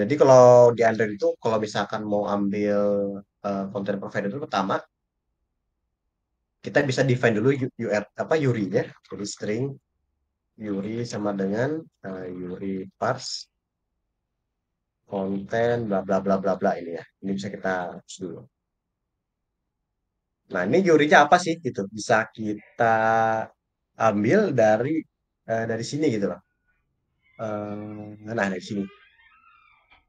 jadi kalau di Android itu kalau misalkan mau ambil uh, content provider itu pertama kita bisa define dulu UR apa uri ya, Jadi string URI sama dengan uh, eh, URI parse konten bla bla bla bla bla ini ya. Ini bisa kita dulu. Nah, ini URI-nya apa sih gitu? Bisa kita ambil dari uh, dari sini gitu loh. Uh, nah, dari sini.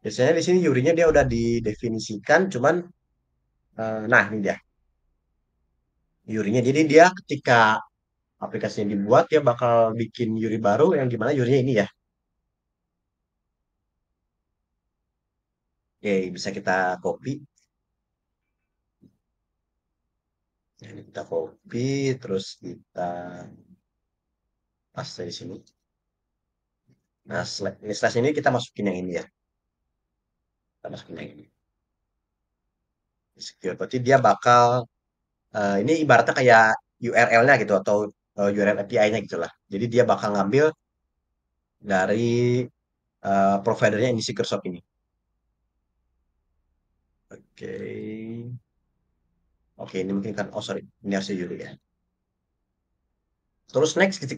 Biasanya di sini URI-nya dia udah didefinisikan cuman uh, nah ini dia Yurinya. Jadi dia ketika aplikasinya dibuat dia bakal bikin Yuri baru yang gimana Yurinya ini ya. Oke, bisa kita copy. Ini kita copy, terus kita paste di sini. Nah, slash, ini slash ini kita masukin yang ini ya. Kita masukin yang ini. Secure. Berarti dia bakal uh, ini ibaratnya kayak URL-nya gitu atau uh, eh, URL API-nya gitulah. Jadi dia bakal ngambil dari uh, providernya ini Shop ini. Oke. Okay. Oke, okay, ini mungkin kan oh sorry, ini harusnya dulu ya. Terus next kita,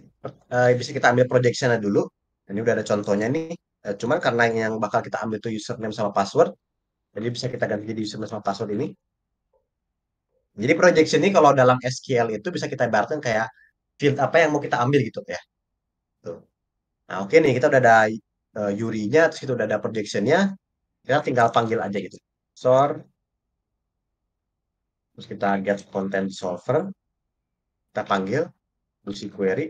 uh, bisa kita ambil projection-nya dulu. Ini udah ada contohnya nih. Uh, cuman karena yang bakal kita ambil itu username sama password, jadi bisa kita ganti jadi username sama password ini. Jadi projection ini kalau dalam SQL itu bisa kita ibaratkan kayak field apa yang mau kita ambil gitu ya. Tuh. Nah oke okay nih kita udah ada uh, terus kita udah ada projectionnya, kita tinggal panggil aja gitu. Sort, terus kita get content solver, kita panggil, isi query,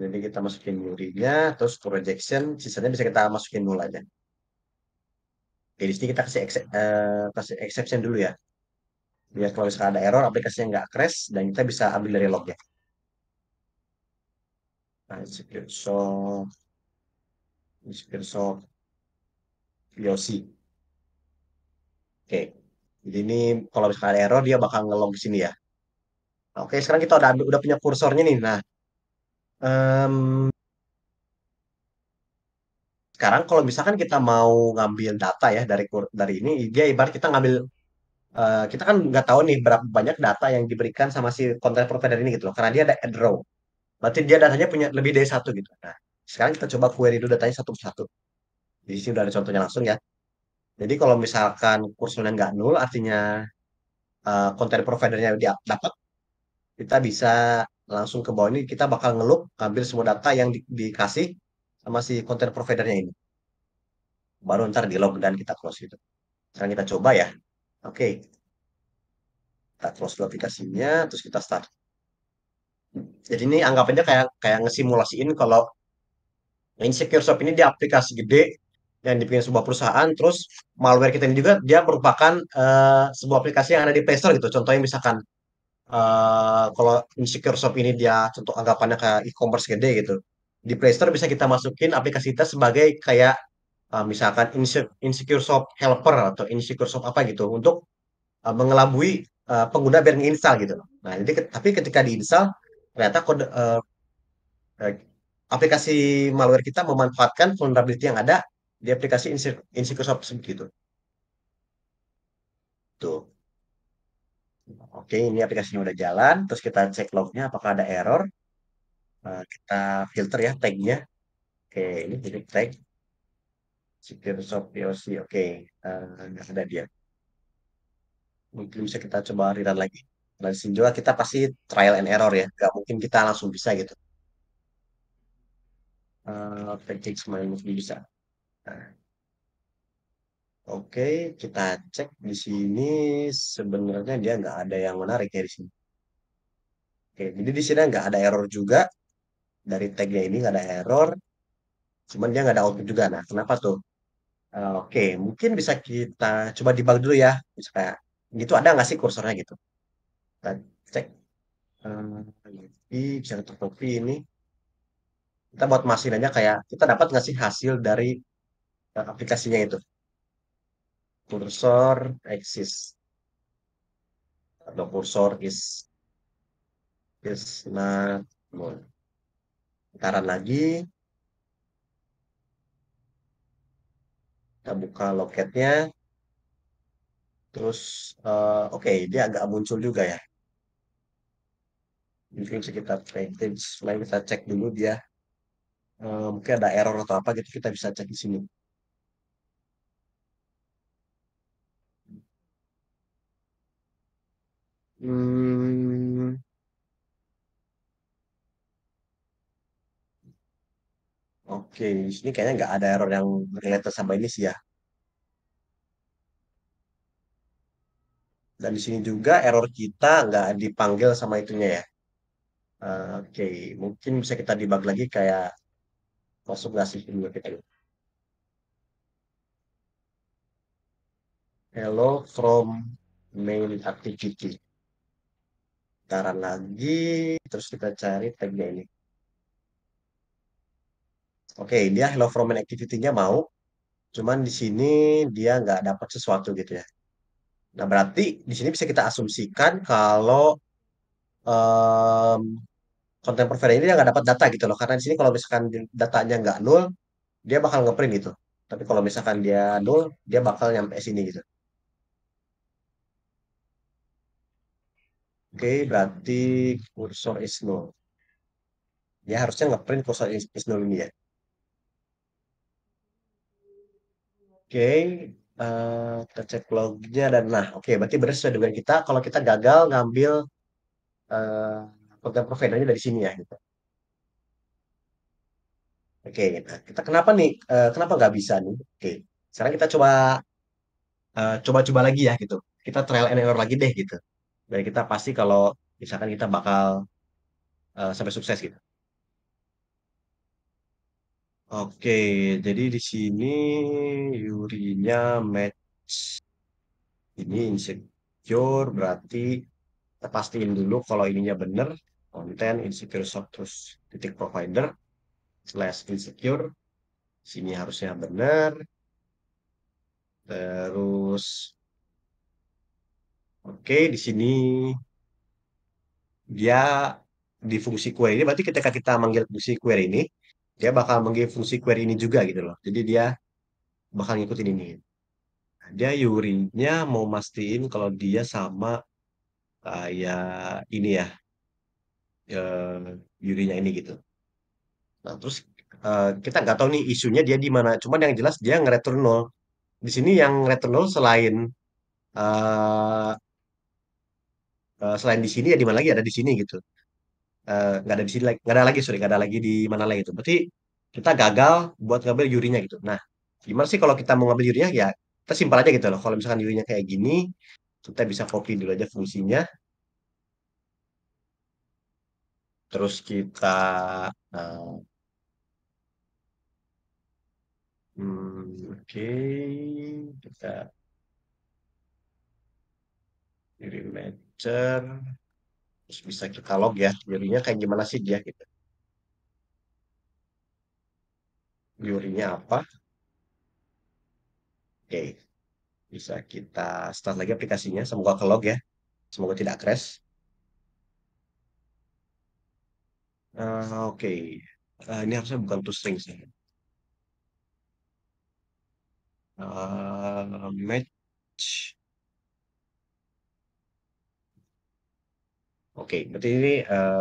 jadi kita masukin yurinya nya terus projection, sisanya bisa kita masukin null aja. Oke, di sini kita kasih, uh, kasih exception dulu ya ya kalau misalkan ada error aplikasinya nggak crash dan kita bisa ambil dari lognya nah insecure shop VOC oke jadi ini kalau misalkan ada error dia bakal ngelog di sini ya nah, oke sekarang kita udah udah punya kursornya nih nah um, sekarang kalau misalkan kita mau ngambil data ya dari dari ini dia ibarat kita ngambil uh, kita kan nggak tahu nih berapa banyak data yang diberikan sama si content provider ini gitu loh karena dia ada ad row berarti dia datanya punya lebih dari satu gitu nah sekarang kita coba query dulu datanya satu persatu di sini udah ada contohnya langsung ya jadi kalau misalkan kursornya nggak nul artinya uh, eh, content providernya dia dapat kita bisa langsung ke bawah ini kita bakal ngeluk ambil semua data yang di, dikasih sama si content providernya ini baru ntar di log dan kita close gitu sekarang kita coba ya Oke. Okay. Kita close aplikasinya, terus kita start. Jadi ini anggapannya kayak kayak ngesimulasiin kalau insecure shop ini di aplikasi gede yang dibikin sebuah perusahaan, terus malware kita ini juga dia merupakan uh, sebuah aplikasi yang ada di Playstore gitu. Contohnya misalkan uh, kalau insecure shop ini dia contoh anggapannya kayak e-commerce gede gitu. Di Playstore bisa kita masukin aplikasi kita sebagai kayak uh, misalkan insecure shop helper atau insecure shop apa gitu untuk uh, mengelabui uh, pengguna biar nginstal gitu. Nah, jadi tapi ketika diinstal ternyata kode uh, uh, aplikasi malware kita memanfaatkan vulnerability yang ada di aplikasi insecure shop tersebut gitu. Tuh. Oke, ini aplikasinya udah jalan. Terus kita cek lognya apakah ada error. Nah, kita filter ya tagnya. Oke, ini jadi tag. Sikir Sob POC, oke. Okay. Uh, eh, nggak ada dia. Mungkin bisa kita coba rerun lagi. Dan sini juga kita pasti trial and error ya. Nggak mungkin kita langsung bisa gitu. Uh, semuanya minus bisa. Nah. Oke, kita cek di sini sebenarnya dia nggak ada yang menarik ya di sini. Oke, jadi di sini nggak ada error juga. Dari tagnya ini nggak ada error. Cuman dia nggak ada output juga. Nah, kenapa tuh? Oke, mungkin bisa kita coba debug dulu ya. Misalnya, gitu ada nggak sih kursornya gitu? Kita cek. Uh, eh, jadi bisa tertutupi ini. Kita buat masinannya kayak kita dapat nggak sih hasil dari eh, aplikasinya itu? Kursor exist atau kursor is is not moon. Kita lagi. kita buka loketnya terus uh, oke okay, dia agak muncul juga ya mungkin sekitar page lain kita cek dulu dia uh, mungkin ada error atau apa gitu kita bisa cek di sini
hmm
Oke, di sini kayaknya nggak ada error yang related sama ini sih ya. Dan di sini juga error kita nggak dipanggil sama itunya ya. Uh, Oke, mungkin bisa kita debug lagi kayak masuk nggak sih dulu kita. Hello from main activity. Karena lagi, terus kita cari tagnya ini. Oke, dia hello from an activity-nya mau, cuman di sini dia nggak dapat sesuatu gitu ya. Nah, berarti di sini bisa kita asumsikan kalau um, konten provider ini nggak dapat data gitu loh, karena di sini kalau misalkan datanya nggak nol, dia bakal nge-print gitu. Tapi kalau misalkan dia nol, dia bakal nyampe sini gitu. Oke, okay, berarti kursor is null. Dia harusnya nge-print kursor is, is null ini ya. Oke, eh, kita cek lognya dan nah, oke, berarti benar sesuai dengan kita. Kalau kita gagal ngambil uh, program providernya dari sini ya, gitu. Oke, nah, kita kenapa nih? Uh, kenapa nggak bisa nih? Oke, sekarang kita coba coba eh, coba-coba lagi ya, gitu. Kita trial and error lagi deh, gitu. Dan kita pasti kalau misalkan kita bakal uh, sampai sukses gitu. Oke, jadi di sini Yurinya match ini insecure berarti kita pastiin dulu kalau ininya benar, konten insecure shop terus titik provider slash insecure sini harusnya benar. terus oke di sini dia di fungsi query ini berarti ketika kita manggil fungsi query ini dia bakal menggi fungsi query ini juga gitu loh. Jadi dia bakal ngikutin ini. Nah, dia yuri mau mastiin kalau dia sama kayak ini ya, uh, eh, yuri ini gitu. Nah terus uh, kita nggak tahu nih isunya dia di mana. Cuman yang jelas dia nge-return null. Di sini yang return null selain uh, uh, selain di sini ya di mana lagi ada di sini gitu. Eh, nggak ada di sini lagi nggak ada lagi sorry nggak ada lagi di mana lagi itu berarti kita gagal buat ngambil jurinya gitu nah gimana sih kalau kita mau ngambil jurinya ya kita simpel aja gitu loh kalau misalkan jurinya kayak gini kita bisa copy dulu aja fungsinya terus kita
uh, hmm, oke okay. kita
jadi meter terus bisa kita log ya jurinya kayak gimana sih dia gitu jurinya apa oke bisa kita start lagi aplikasinya semoga ke log ya semoga tidak crash uh, oke okay. uh, eh, ini harusnya bukan two strings ya. uh, match Oke, berarti ini uh,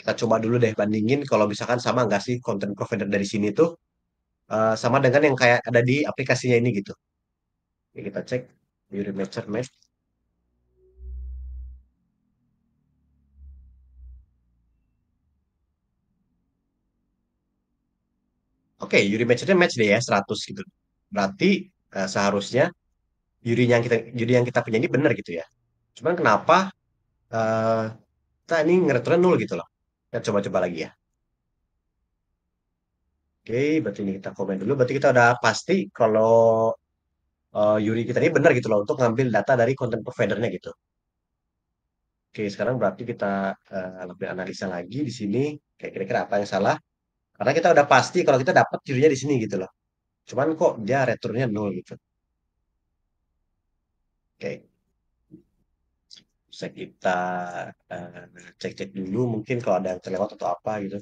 kita coba dulu deh bandingin kalau misalkan sama nggak sih content provider dari sini tuh uh, sama dengan yang kayak ada di aplikasinya ini gitu. Oke, kita cek yuri Matcher Match. Oke, Yuri matchernya match deh ya 100 gitu. Berarti uh, seharusnya Yuri yang kita Yuri yang kita punya ini benar gitu ya. Cuman kenapa eh kita ini ngereturnnya nol gitu loh. Kita coba-coba lagi ya. Oke, berarti ini kita komen dulu. Berarti kita udah pasti kalau uh, Yuri kita ini benar gitu loh untuk ngambil data dari content providernya gitu. Oke, sekarang berarti kita uh, lebih analisa lagi di sini. Kayak kira-kira apa yang salah? Karena kita udah pasti kalau kita dapat Yurinya di sini gitu loh. Cuman kok dia returnnya nol gitu. Oke bisa kita, cek eh, cek-cek dulu mungkin kalau ada yang terlewat atau apa gitu.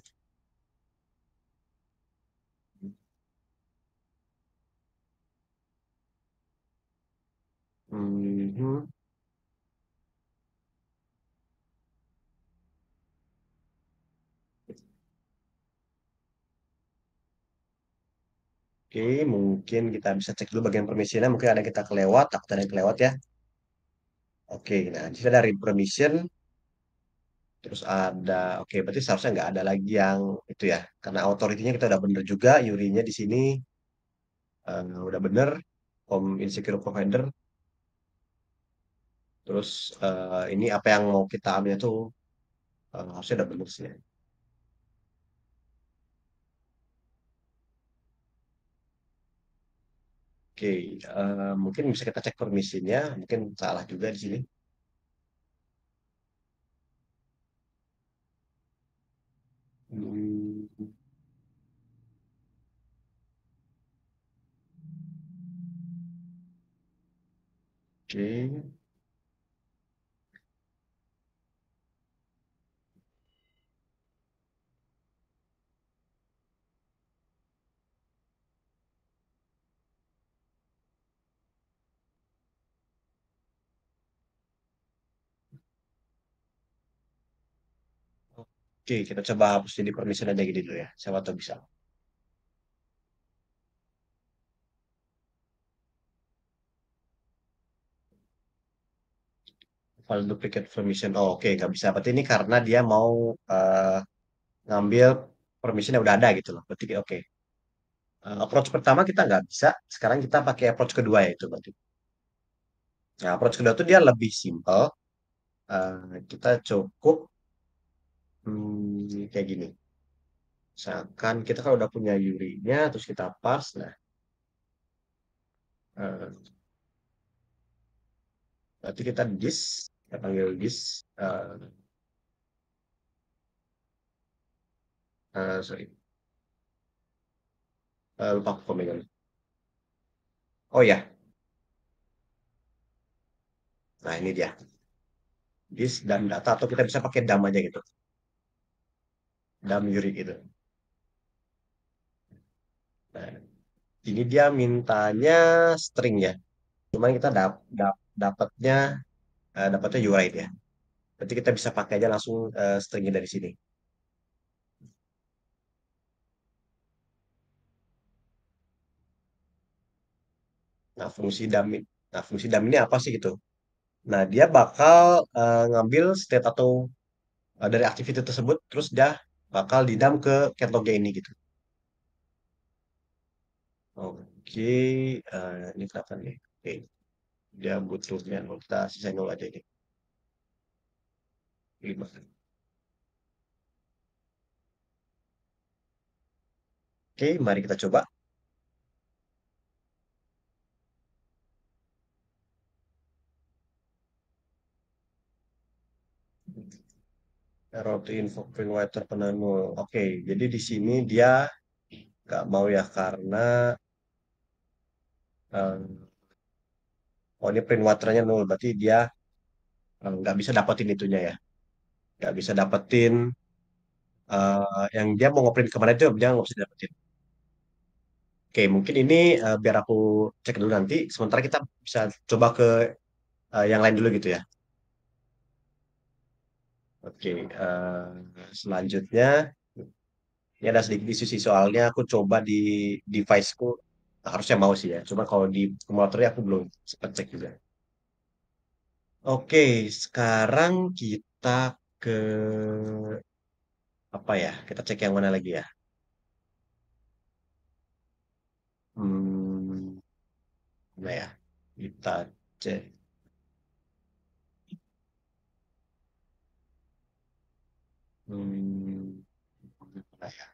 Mmm.
Oke, mungkin kita bisa cek dulu bagian permissinya mungkin ada yang kita kelewat, takut ada yang kelewat ya. Oke, nah kita dari permission terus ada oke berarti seharusnya nggak ada lagi yang itu ya karena authority-nya kita udah bener juga yurinya di sini uh, udah bener com insecure provider terus uh, ini apa yang mau kita ambil itu uh, eh, harusnya udah bener sih ya. Oke, uh, mungkin bisa kita cek permisinya, mungkin salah juga di sini.
Hmm. Oke.
Oke, kita coba hapus ini permisi aja gini dulu ya. Siapa tahu bisa. file duplicate permission. Oh, oke, okay. nggak bisa. Berarti ini karena dia mau uh, ngambil permission yang udah ada gitu loh. Berarti oke. Okay. Uh, eh, approach pertama kita nggak bisa. Sekarang kita pakai approach kedua ya itu berarti. Nah, approach kedua tuh dia lebih simple. Uh, kita cukup hmm, kayak gini, misalkan kita kan udah punya yurinya, terus kita pas, nah
eh, berarti kita dis, kita panggil dis, uh, uh, sorry. uh, lupa aku
komennya.
Oh ya. Nah ini dia. Dis dan data atau kita bisa pakai dam aja gitu dalam yurik itu. Nah, ini dia mintanya string ya. Cuman kita dap, dap, dapatnya uh, dapatnya URI ya. Berarti kita bisa pakai aja langsung uh, stringnya dari sini. Nah, fungsi dummy nah fungsi dummy ini apa sih gitu? Nah, dia bakal uh, ngambil state atau uh, dari activity tersebut terus dah bakal didam ke catalognya ini gitu. Oke, uh, ini kenapa nih? Oke, dia butuhnya kita sisain dulu aja ini. Lima. Oke, mari kita coba. info print Water Penanggul. oke okay, jadi di sini dia nggak mau ya karena um, oh ini print waternya nol berarti dia nggak um, bisa dapetin itunya ya nggak bisa dapetin uh, yang dia mau ngeprint kemana itu dia nggak bisa dapetin Oke, okay, mungkin ini uh, biar aku cek dulu nanti. Sementara kita bisa coba ke uh, yang lain dulu gitu ya. Oke, uh, selanjutnya ini ada sedikit isu sih soalnya aku coba di deviceku harusnya mau sih ya. Cuma kalau di komputernya aku belum sempat cek juga. Oke, sekarang kita ke apa ya? Kita cek yang mana lagi ya?
Hmm, nah ya, kita cek Hmm. Ya.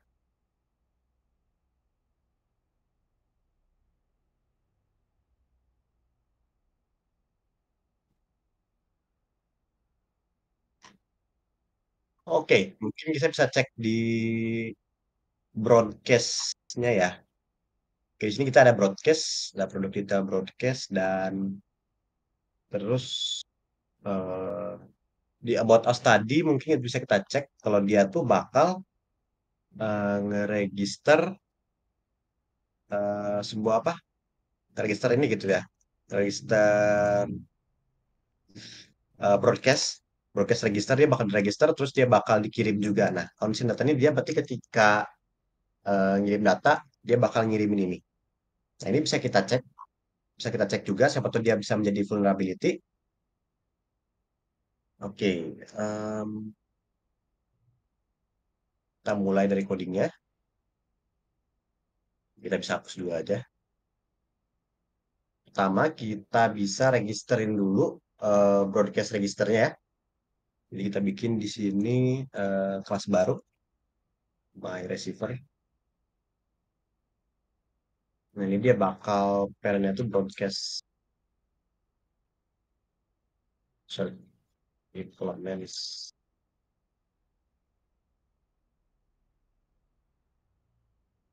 Oke, mungkin kita bisa cek di broadcast-nya ya. Oke, di sini kita ada broadcast, ada produk kita broadcast dan terus uh, di about us tadi mungkin bisa kita cek kalau dia tuh bakal uh, ngeregister uh, sebuah apa register ini gitu ya register uh, broadcast broadcast register dia bakal register, terus dia bakal dikirim juga nah kalau misalnya data ini dia berarti ketika uh, ngirim data dia bakal ngirimin ini nah ini bisa kita cek bisa kita cek juga siapa tuh dia bisa menjadi vulnerability Oke, um, kita mulai dari codingnya. Kita bisa hapus dulu aja. Pertama, kita bisa registerin dulu uh, broadcast registernya. Ya. Jadi kita bikin di sini uh, kelas baru, my receiver. Nah ini dia bakal parentnya tuh broadcast.
Sorry implements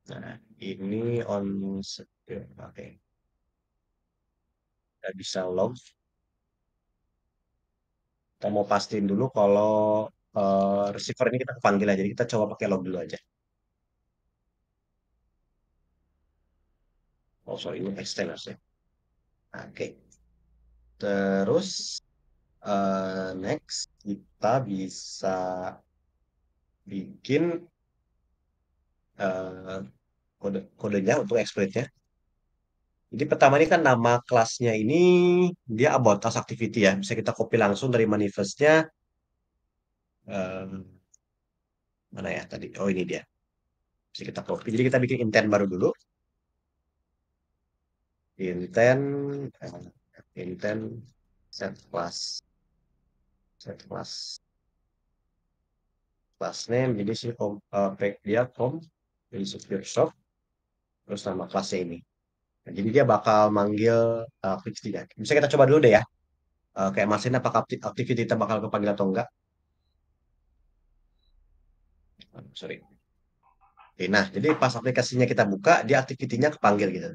nah ini on sedih. oke okay. kita bisa log
kita mau pastiin dulu kalau uh, receiver ini kita panggil aja jadi kita coba pakai log dulu aja oh sorry ini extend harusnya oke okay. terus Eh, next, kita bisa bikin uh, kode kodenya untuk exploitnya. Jadi pertama ini kan nama kelasnya ini dia about class activity ya. Bisa kita copy langsung dari manifestnya. Um, mana ya tadi? Oh ini dia. Bisa kita copy. Jadi kita bikin intent baru dulu. Intent, eh, intent set class set class class name jadi si uh, dia com jadi secure shop terus nama kelasnya ini nah, jadi dia bakal manggil uh, activity ya. bisa kita coba dulu deh ya uh, kayak masin apakah aktivitas kita bakal kepanggil atau enggak sorry nah jadi pas aplikasinya kita buka dia activity-nya kepanggil gitu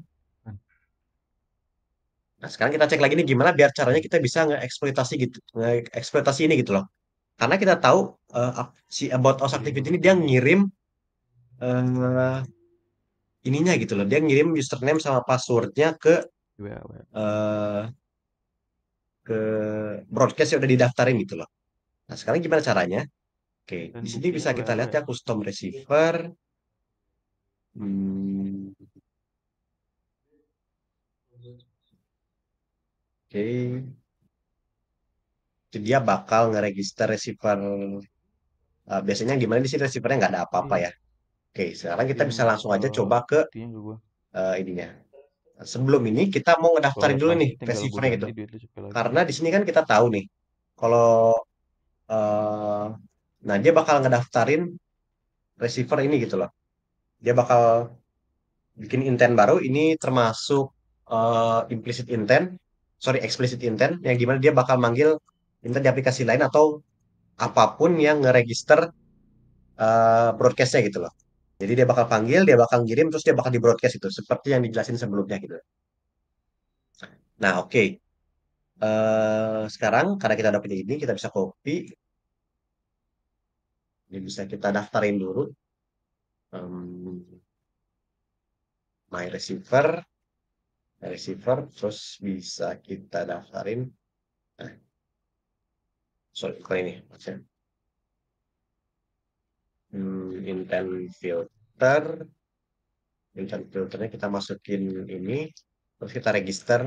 Nah, sekarang kita cek lagi nih gimana biar caranya kita bisa ngeeksploitasi gitu, ngeeksploitasi ini gitu loh. Karena kita tahu uh, si about us activity ini dia ngirim uh, ininya gitu loh. Dia ngirim username sama passwordnya ke uh, ke broadcast yang udah didaftarin gitu loh. Nah, sekarang gimana caranya? Oke, di sini bisa kita lihat ya custom receiver. Hmm, Itu dia bakal ngeregister receiver uh, biasanya gimana di sini receivernya nggak ada apa-apa ya. Oke, sekarang kita bisa langsung aja iya, coba ke uh, ininya. Sebelum ini kita mau ngedaftarin dulu nih receivernya gitu. Karena di sini kan kita tahu nih kalau uh, nah dia bakal ngedaftarin receiver ini gitu loh. Dia bakal bikin intent baru ini termasuk uh, implicit intent sorry explicit intent yang gimana dia bakal manggil intent di aplikasi lain atau apapun yang ngeregister uh, broadcastnya gitu loh. Jadi dia bakal panggil, dia bakal ngirim terus dia bakal di broadcast itu seperti yang dijelasin sebelumnya gitu. Nah oke, okay. uh, eh, sekarang karena kita udah punya ini, kita bisa copy. Ini bisa kita daftarin dulu. Um, my receiver receiver terus bisa kita daftarin nah, sorry ini maksudnya hmm, intent filter intent filternya kita masukin ini terus kita register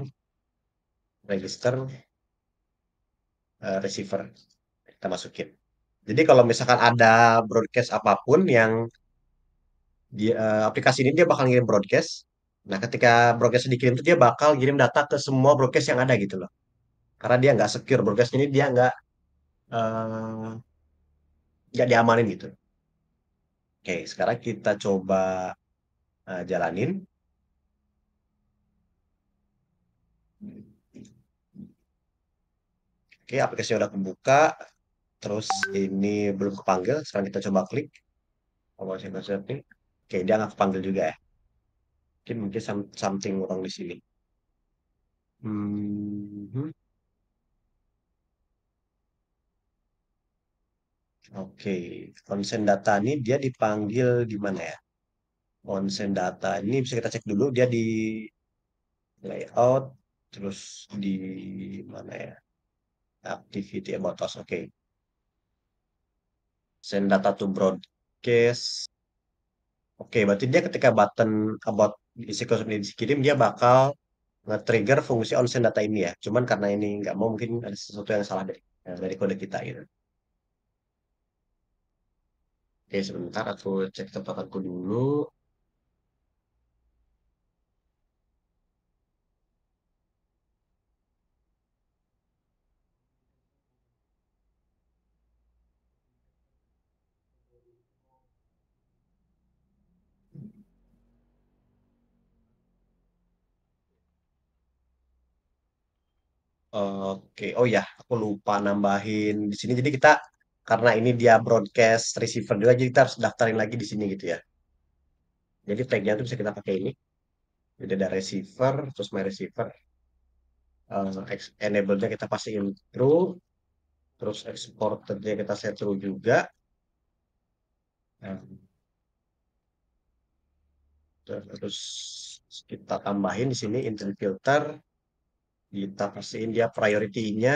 register uh, receiver kita masukin jadi kalau misalkan ada broadcast apapun yang di uh, eh, aplikasi ini dia bakal ngirim broadcast Nah, ketika broadcast dikirim tuh dia bakal kirim data ke semua broadcast yang ada gitu loh. Karena dia nggak secure broadcast ini dia nggak eh, nggak uh, diamanin gitu. Oke, sekarang kita coba uh, jalanin. Oke, aplikasi udah kebuka. Terus ini belum kepanggil. Sekarang kita coba klik. Oke, dia nggak kepanggil juga ya mungkin mungkin something orang di sini hmm. Oke, okay. konsen data ini dia dipanggil di mana ya? Konsen data ini bisa kita cek dulu dia di layout terus di mana ya? Activity about us. Oke. Okay. Send data to broadcast. Oke, okay, berarti dia ketika button about di siklus pendidik dikirim dia bakal nge-trigger fungsi onsen data ini ya. Cuman karena ini nggak mau mungkin ada sesuatu yang salah dari dari kode kita gitu. Oke,
sebentar aku cek tempat aku dulu.
Oke, oh ya, aku lupa nambahin di sini. Jadi kita karena ini dia broadcast receiver juga, jadi kita harus daftarin lagi di sini gitu ya. Jadi tagnya itu bisa kita pakai ini. Jadi ada receiver, terus my receiver. Uh, enable-nya kita pasti true. Terus exported-nya kita set true juga. Nah. Terus kita tambahin di sini intent filter kita pastiin dia priority-nya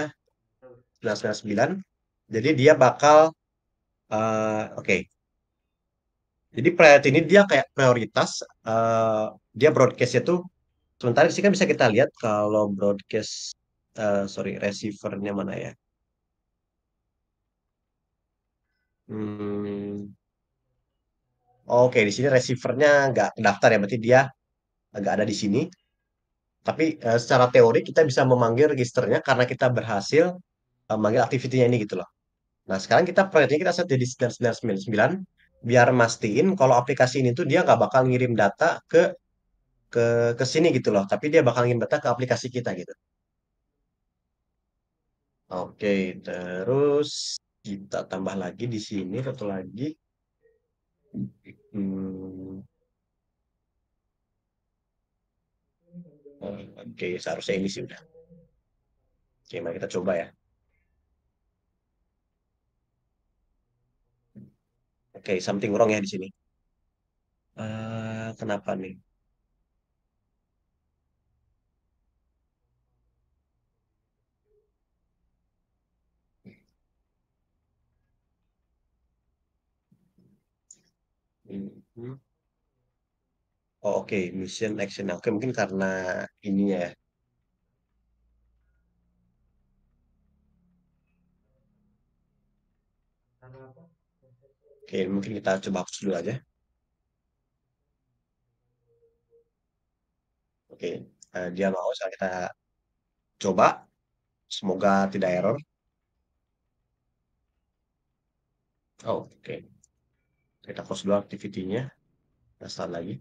1999 jadi dia bakal uh, oke okay. jadi priority ini dia kayak prioritas uh, dia broadcast itu sementara sih kan bisa kita lihat kalau broadcast uh, sorry receivernya mana ya
hmm.
Oke, okay, di sini receivernya nggak daftar ya, berarti dia nggak ada di sini tapi uh, secara teori kita bisa memanggil registernya karena kita berhasil uh, eh, manggil aktivitinya ini gitu loh. Nah sekarang kita proyeknya kita set jadi 9999 biar mastiin kalau aplikasi ini tuh dia nggak bakal ngirim data ke ke ke sini gitu loh, tapi dia bakal ngirim data ke aplikasi kita gitu. Oke, terus kita tambah lagi di sini satu lagi. Hmm, Hmm, oke okay, seharusnya ini sih udah oke okay, mari kita coba ya oke okay, something wrong ya di sini uh, kenapa nih Mm-hmm. Oh, oke, Mission action. Oke, mungkin karena ini ya. Oke, mungkin kita coba hapus dulu aja. Oke, eh, dia mau, saya kita coba. Semoga tidak error. Oh, oke. Kita close dulu activity-nya. Kita start lagi.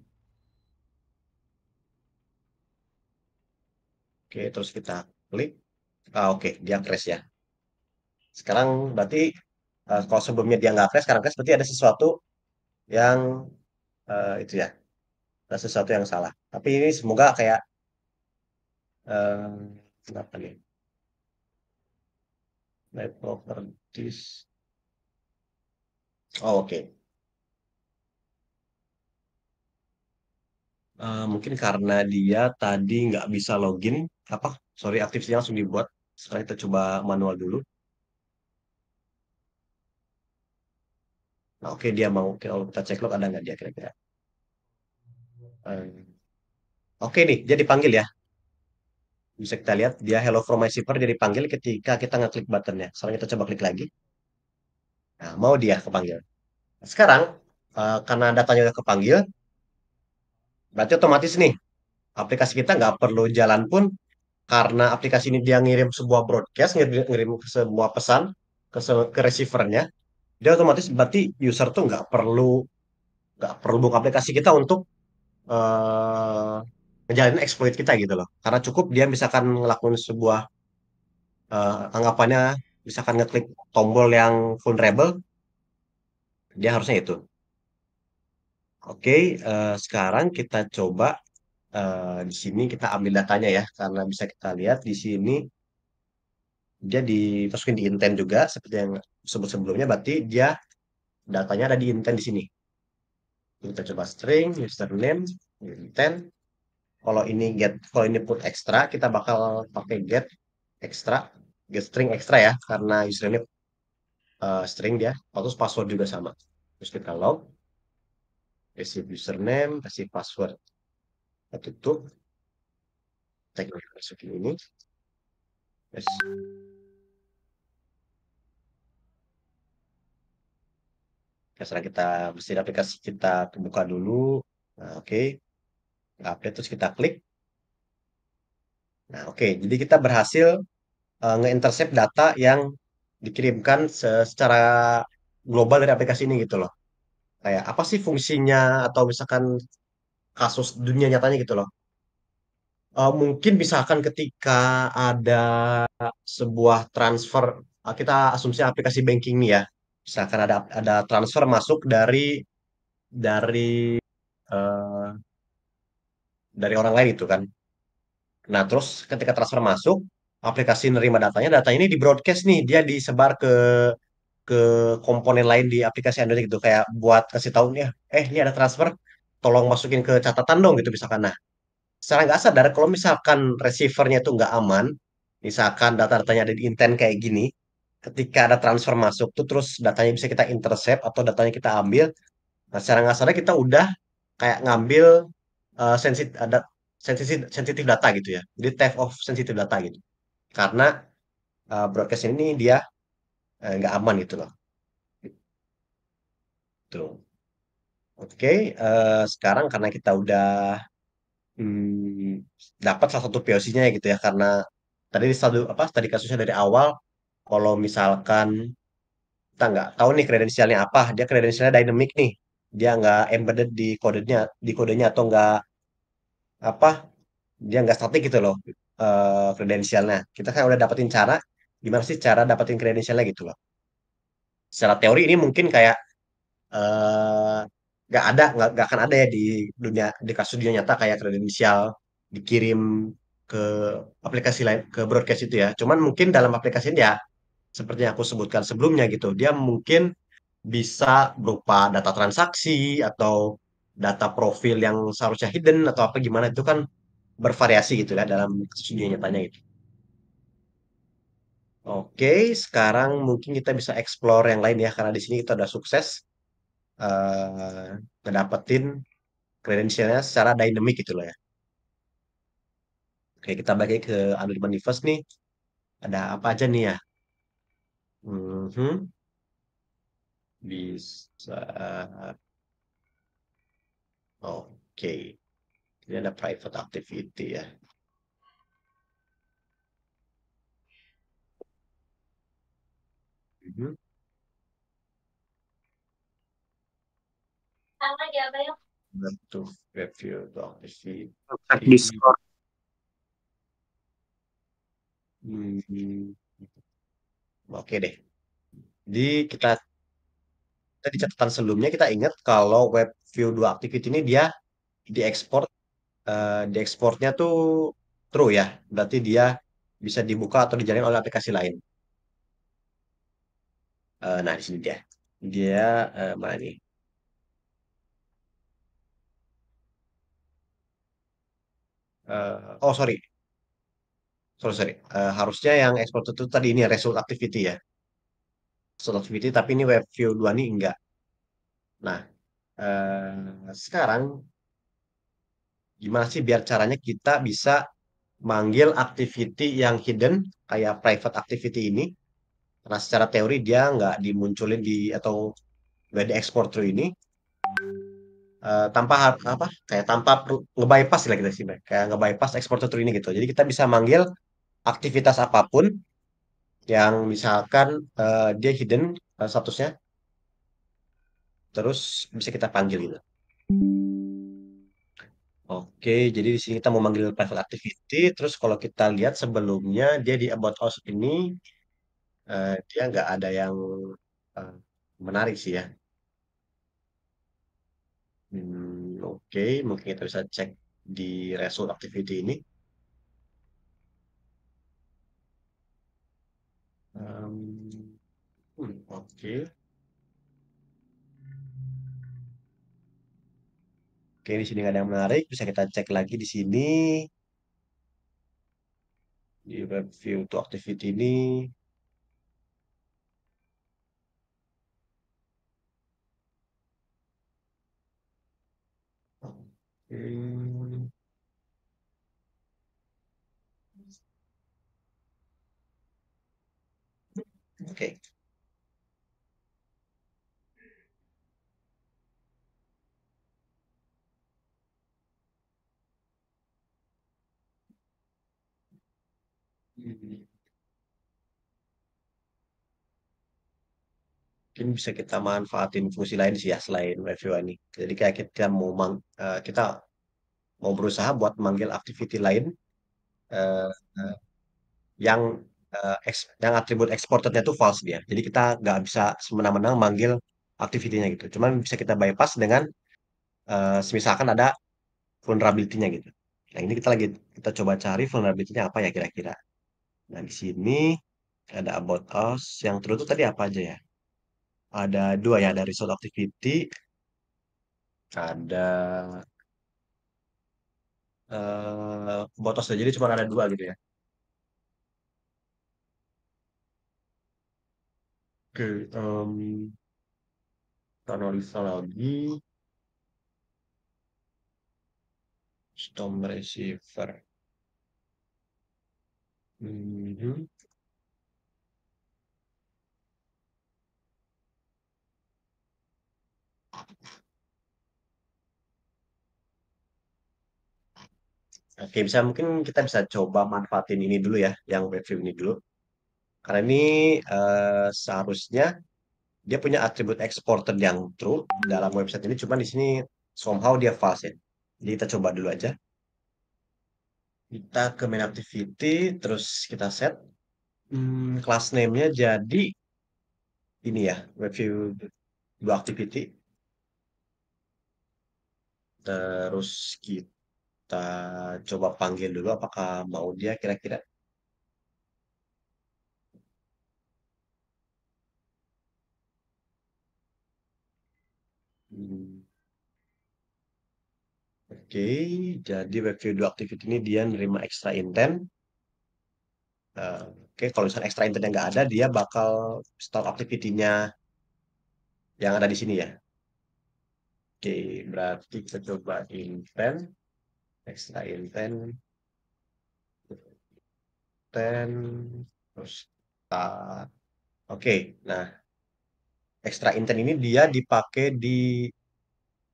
Oke, terus kita klik. Ah, oke, dia crash ya. Sekarang berarti uh, kalau sebelumnya dia nggak crash, sekarang crash berarti ada sesuatu yang uh, itu ya. Ada sesuatu yang salah. Tapi ini semoga kayak uh, eh, kenapa nih?
My properties. Oh, oke. Okay. Uh, mungkin karena
dia tadi nggak bisa login, apa sorry aktifnya langsung dibuat sekarang kita coba manual dulu nah oke okay, dia mau kalau kita cek log ada nggak dia kira-kira um, oke okay nih dia dipanggil ya bisa kita lihat dia hello from my server jadi panggil ketika kita ngeklik buttonnya sekarang kita coba klik lagi nah mau dia kepanggil sekarang uh, karena datanya udah kepanggil berarti otomatis nih aplikasi kita nggak perlu jalan pun karena aplikasi ini dia ngirim sebuah broadcast, ngirim, ke sebuah pesan ke, se ke receivernya, dia otomatis berarti user tuh nggak perlu nggak perlu buka aplikasi kita untuk uh, ngejalanin exploit kita gitu loh. Karena cukup dia misalkan ngelakuin sebuah uh, eh, anggapannya misalkan ngeklik tombol yang vulnerable, dia harusnya itu. Oke, okay, uh, eh, sekarang kita coba Eh, di sini kita ambil datanya ya, karena bisa kita lihat di sini dia dimasukin di intent juga seperti yang sebut sebelumnya berarti dia datanya ada di intent di sini. Kita coba string, username, intent. Kalau ini get, kalau ini put extra, kita bakal pakai get extra, get string extra ya, karena username uh, string dia. Terus password juga sama. Terus kita log, receive username, receive password kita tutup kita ini yes. Ya, sekarang kita mesti aplikasi kita buka dulu. Nah, oke. Okay. update terus kita klik. Nah, oke. Okay. Jadi kita berhasil uh, nge-intercept data yang dikirimkan secara global dari aplikasi ini gitu loh. Kayak apa sih fungsinya atau misalkan kasus dunia nyatanya gitu loh. Uh, mungkin misalkan ketika ada sebuah transfer, uh, kita asumsi aplikasi banking nih ya, misalkan ada ada transfer masuk dari dari uh, dari orang lain itu kan. Nah terus ketika transfer masuk, aplikasi nerima datanya, data ini di broadcast nih, dia disebar ke ke komponen lain di aplikasi Android gitu kayak buat kasih tahu nih, ya eh ini ada transfer, tolong masukin ke catatan dong gitu misalkan nah secara nggak sadar kalau misalkan receivernya itu nggak aman misalkan data-datanya ada di intent kayak gini ketika ada transfer masuk tuh terus datanya bisa kita intercept atau datanya kita ambil nah secara nggak sadar kita udah kayak ngambil uh, eh, sensitif ada sensitif sensitif data gitu ya jadi theft of sensitive data gitu karena uh, broadcast ini dia eh, nggak uh, aman gitu loh tuh gitu. Oke, uh, sekarang karena kita udah, hmm, dapat salah satu POC-nya ya gitu ya karena tadi satu apa, tadi kasusnya dari awal, kalau misalkan kita nggak tahu nih kredensialnya apa, dia kredensialnya dynamic nih, dia nggak embedded di kodenya di kodenya atau nggak apa, dia nggak statik gitu loh, eh, kredensialnya. Kita kan udah dapetin cara, gimana sih cara dapetin kredensialnya gitu loh. Secara teori ini mungkin kayak, uh, nggak ada nggak akan ada ya di dunia di kasus dunia nyata kayak kredensial dikirim ke aplikasi lain ke broadcast itu ya cuman mungkin dalam aplikasi ini ya seperti yang aku sebutkan sebelumnya gitu dia mungkin bisa berupa data transaksi atau data profil yang seharusnya hidden atau apa gimana itu kan bervariasi gitu ya dalam kasus dunia nyatanya gitu Oke, sekarang mungkin kita bisa explore yang lain ya, karena di sini kita udah sukses uh, ngedapetin kredensialnya secara dynamic gitu loh ya. Oke, kita balik ke Unreal Universe nih. Ada apa aja nih ya?
Mm -hmm. Bisa. Eh, oke. Okay. Ini ada private activity ya. Mm -hmm. Ya, review dong Hmm.
Oke deh. Jadi kita tadi catatan sebelumnya kita ingat kalau web view dua activity ini dia diekspor uh, diekspornya tuh true ya. Berarti dia bisa dibuka atau dijalin oleh aplikasi lain.
Uh, nah, di sini dia. Dia uh, mana nih?
uh, oh sorry sorry sorry uh, harusnya yang ekspor itu tadi ini ya, result activity ya result activity tapi ini web view 2 ini enggak nah uh, sekarang gimana sih biar caranya kita bisa manggil activity yang hidden kayak private activity ini karena secara teori dia nggak dimunculin di atau nggak export through ini Uh, tanpa apa kayak tanpa ngebypass lah kita sih kayak ngebypass ekspor tutur ini gitu jadi kita bisa manggil aktivitas apapun yang misalkan uh, dia hidden uh, statusnya terus bisa kita panggil gitu oke jadi di sini kita mau manggil private activity terus kalau kita lihat sebelumnya dia di about us ini uh, dia nggak ada yang uh, menarik sih ya Hmm, oke, mungkin kita bisa cek di result activity ini. Um, hmm, oke. Oke, di sini ada yang menarik, bisa kita cek lagi di sini. Di web view to activity ini.
Eh, okay.
Mm-hmm. mungkin bisa kita manfaatin fungsi lain sih ya selain review ini. Jadi kayak kita mau mang, uh, kita mau berusaha buat manggil activity lain uh, uh, yang uh, eks, yang atribut exportednya itu false dia. Jadi kita nggak bisa semena-mena manggil activity-nya gitu. Cuman bisa kita bypass dengan uh, misalkan ada vulnerability-nya gitu. Nah ini kita lagi kita coba cari vulnerability-nya apa ya kira-kira. Nah di sini ada about us yang terus tadi apa aja ya? Ada dua ya, dari result activity, ada eh,
botos botosnya. Jadi cuma ada dua gitu ya? Oke, um, kita analisa lagi. Storm receiver. Hmm.
Oke, bisa mungkin kita bisa coba manfaatin ini dulu ya, yang webview ini dulu. Karena ini uh, seharusnya dia punya atribut exported yang true dalam website ini, cuma di sini somehow dia false ya. Jadi kita coba dulu aja. Kita ke main activity, terus kita set hmm, class name-nya jadi ini ya, review dua activity. Terus kita kita coba panggil dulu apakah mau dia kira-kira. Oke, hmm. Oke, jadi review dua activity ini dia nerima extra intent. Uh, Oke, kalau misalnya extra intent yang nggak ada, dia bakal stop activity-nya yang ada di sini ya.
Oke, berarti kita coba intent. Extra intent, ten terus start
oke okay, nah extra intent ini dia dipakai di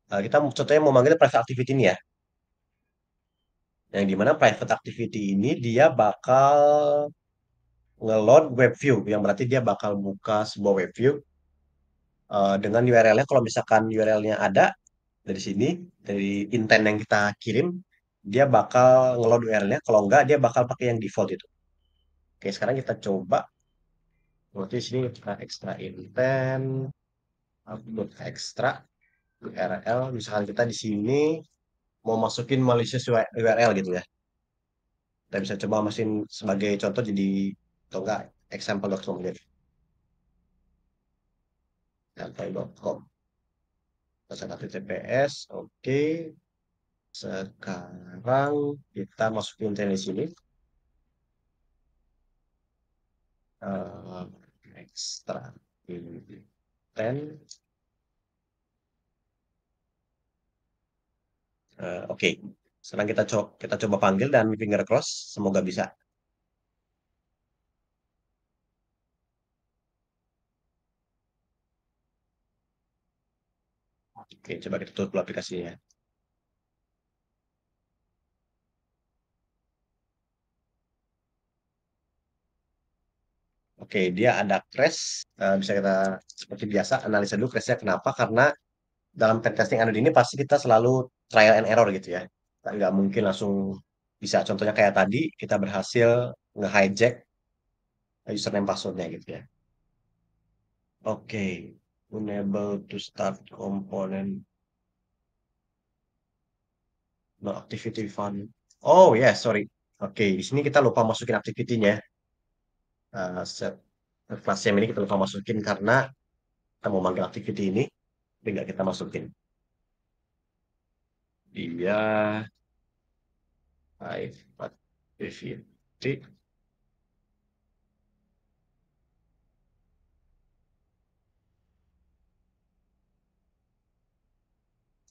uh, kita contohnya mau manggil private activity ini ya yang dimana private activity ini dia bakal ngeload web view yang berarti dia bakal buka sebuah web view uh, dengan URL-nya kalau misalkan URL-nya ada dari sini dari intent yang kita kirim dia bakal ngeload URL-nya. Kalau enggak, dia bakal pakai yang default itu. Oke, sekarang kita coba. Berarti sini kita extra intent, upload extra URL. Misalkan kita di sini mau masukin malicious URL gitu ya. Kita bisa coba masukin sebagai contoh jadi atau enggak example.com gitu. Sampai.com. Kita TTPS, oke. Sekarang kita masukin tenis ini. Uh, ekstra
ini ten.
Uh, eh, Oke, okay. sekarang kita coba kita coba panggil dan finger cross, semoga bisa.
Oke, coba kita tutup aplikasinya.
Oke, dia ada crash. Uh, bisa kita seperti biasa analisa dulu crashnya kenapa? Karena dalam pentesting Android ini pasti kita selalu trial and error gitu ya. Nggak mungkin langsung bisa. Contohnya kayak tadi kita berhasil nge-hijack username passwordnya gitu ya. Oke, okay. unable to start component. No activity fund. Oh ya, yeah, sorry. Oke, okay. di sini kita lupa masukin activity-nya. Eh, set kelas yang ini kita lupa masukin karena kita mau manggil activity ini tapi nggak kita masukin
dia five
activity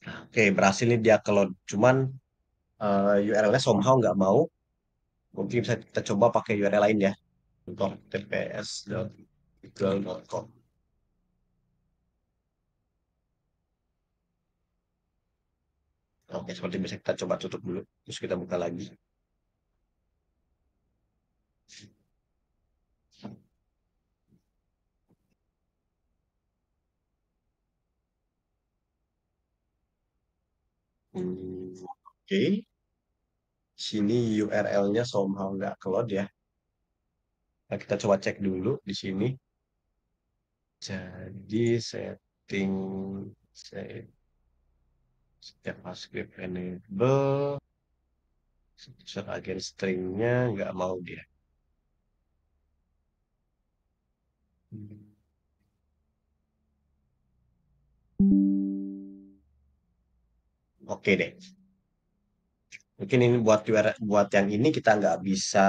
Oke, okay, berhasil nih dia kalau cuman uh, eh, URL-nya somehow nggak mau. Mungkin bisa kita coba pakai URL lain ya untuk Oke, seperti biasa kita coba tutup dulu, terus kita buka lagi. Hmm, oke, okay. sini URL-nya somehow nggak keluar ya. Nah, kita coba cek dulu di sini.
Jadi setting set script enable structure agen stringnya nggak mau dia.
Oke deh. Mungkin ini buat buat yang ini kita nggak bisa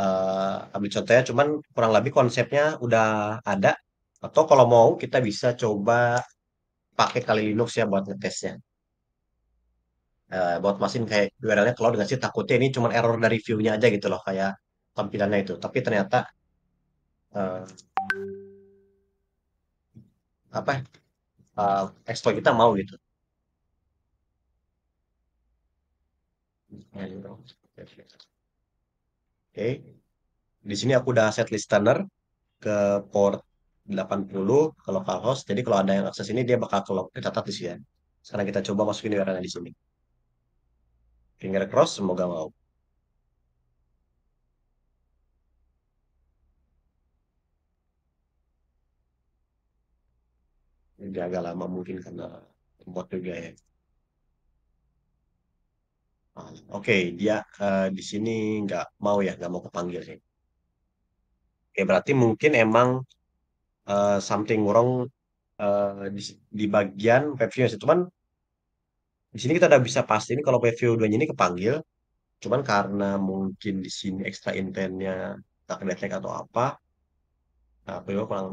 uh, ambil contohnya cuman kurang lebih konsepnya udah ada atau kalau mau kita bisa coba pakai kali Linux ya buat ngetesnya uh, buat mesin kayak URL-nya kalau dengan sih takutnya ini cuman error dari view-nya aja gitu loh kayak tampilannya itu tapi ternyata uh, apa uh, exploit kita mau gitu you. Ya, gitu. Oke, Di sini aku udah set listener ke port 80 ke localhost. Jadi kalau ada yang akses ini dia bakal ke kecatat di sini. Ya. Sekarang kita coba masukin URL di sini. Finger cross semoga mau.
Ini agak lama mungkin karena bot juga ya.
Oke, dia, uh, di sini nggak mau ya, nggak mau kepanggil sih. Oke, berarti mungkin emang, uh, something wrong, uh, di, di bagian reviewnya. sih, cuman di sini kita udah bisa pastiin kalau preview 2 ini ini kepanggil, cuman karena mungkin di sini extra intent-nya detect atau apa,
aku juga kurang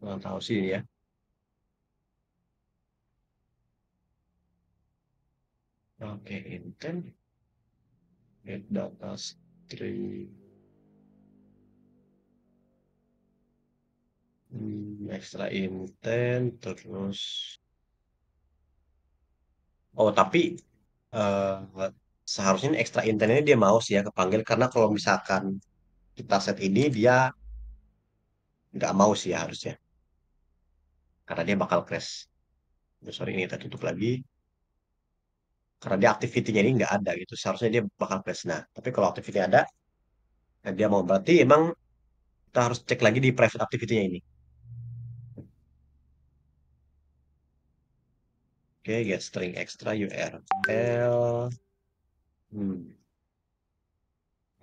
kurang tahu sih ya. pakai intent kan get data string hmm, extra intent terus
oh tapi uh, seharusnya extra intent ini dia mau sih ya kepanggil karena kalau misalkan kita set ini dia nggak mau sih ya, harusnya karena dia bakal crash sorry ini kita tutup lagi karena dia aktivitinya ini nggak ada gitu seharusnya dia bakal crash nah tapi kalau aktivitinya ada nah dia mau berarti emang kita harus cek lagi di private activity-nya ini oke okay, get string extra url hmm.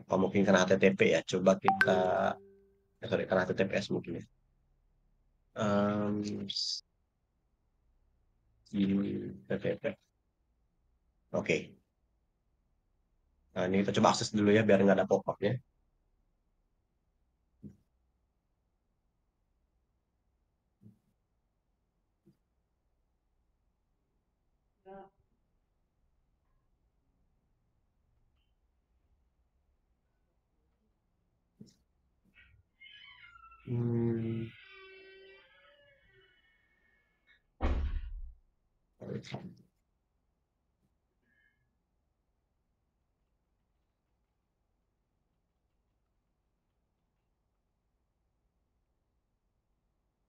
apa mungkin karena http ya coba kita ya, sorry, karena https mungkin ya um, ehm, http hmm, Oke. Nah, ini kita coba akses dulu ya, biar nggak ada pop up ya.
Hmm.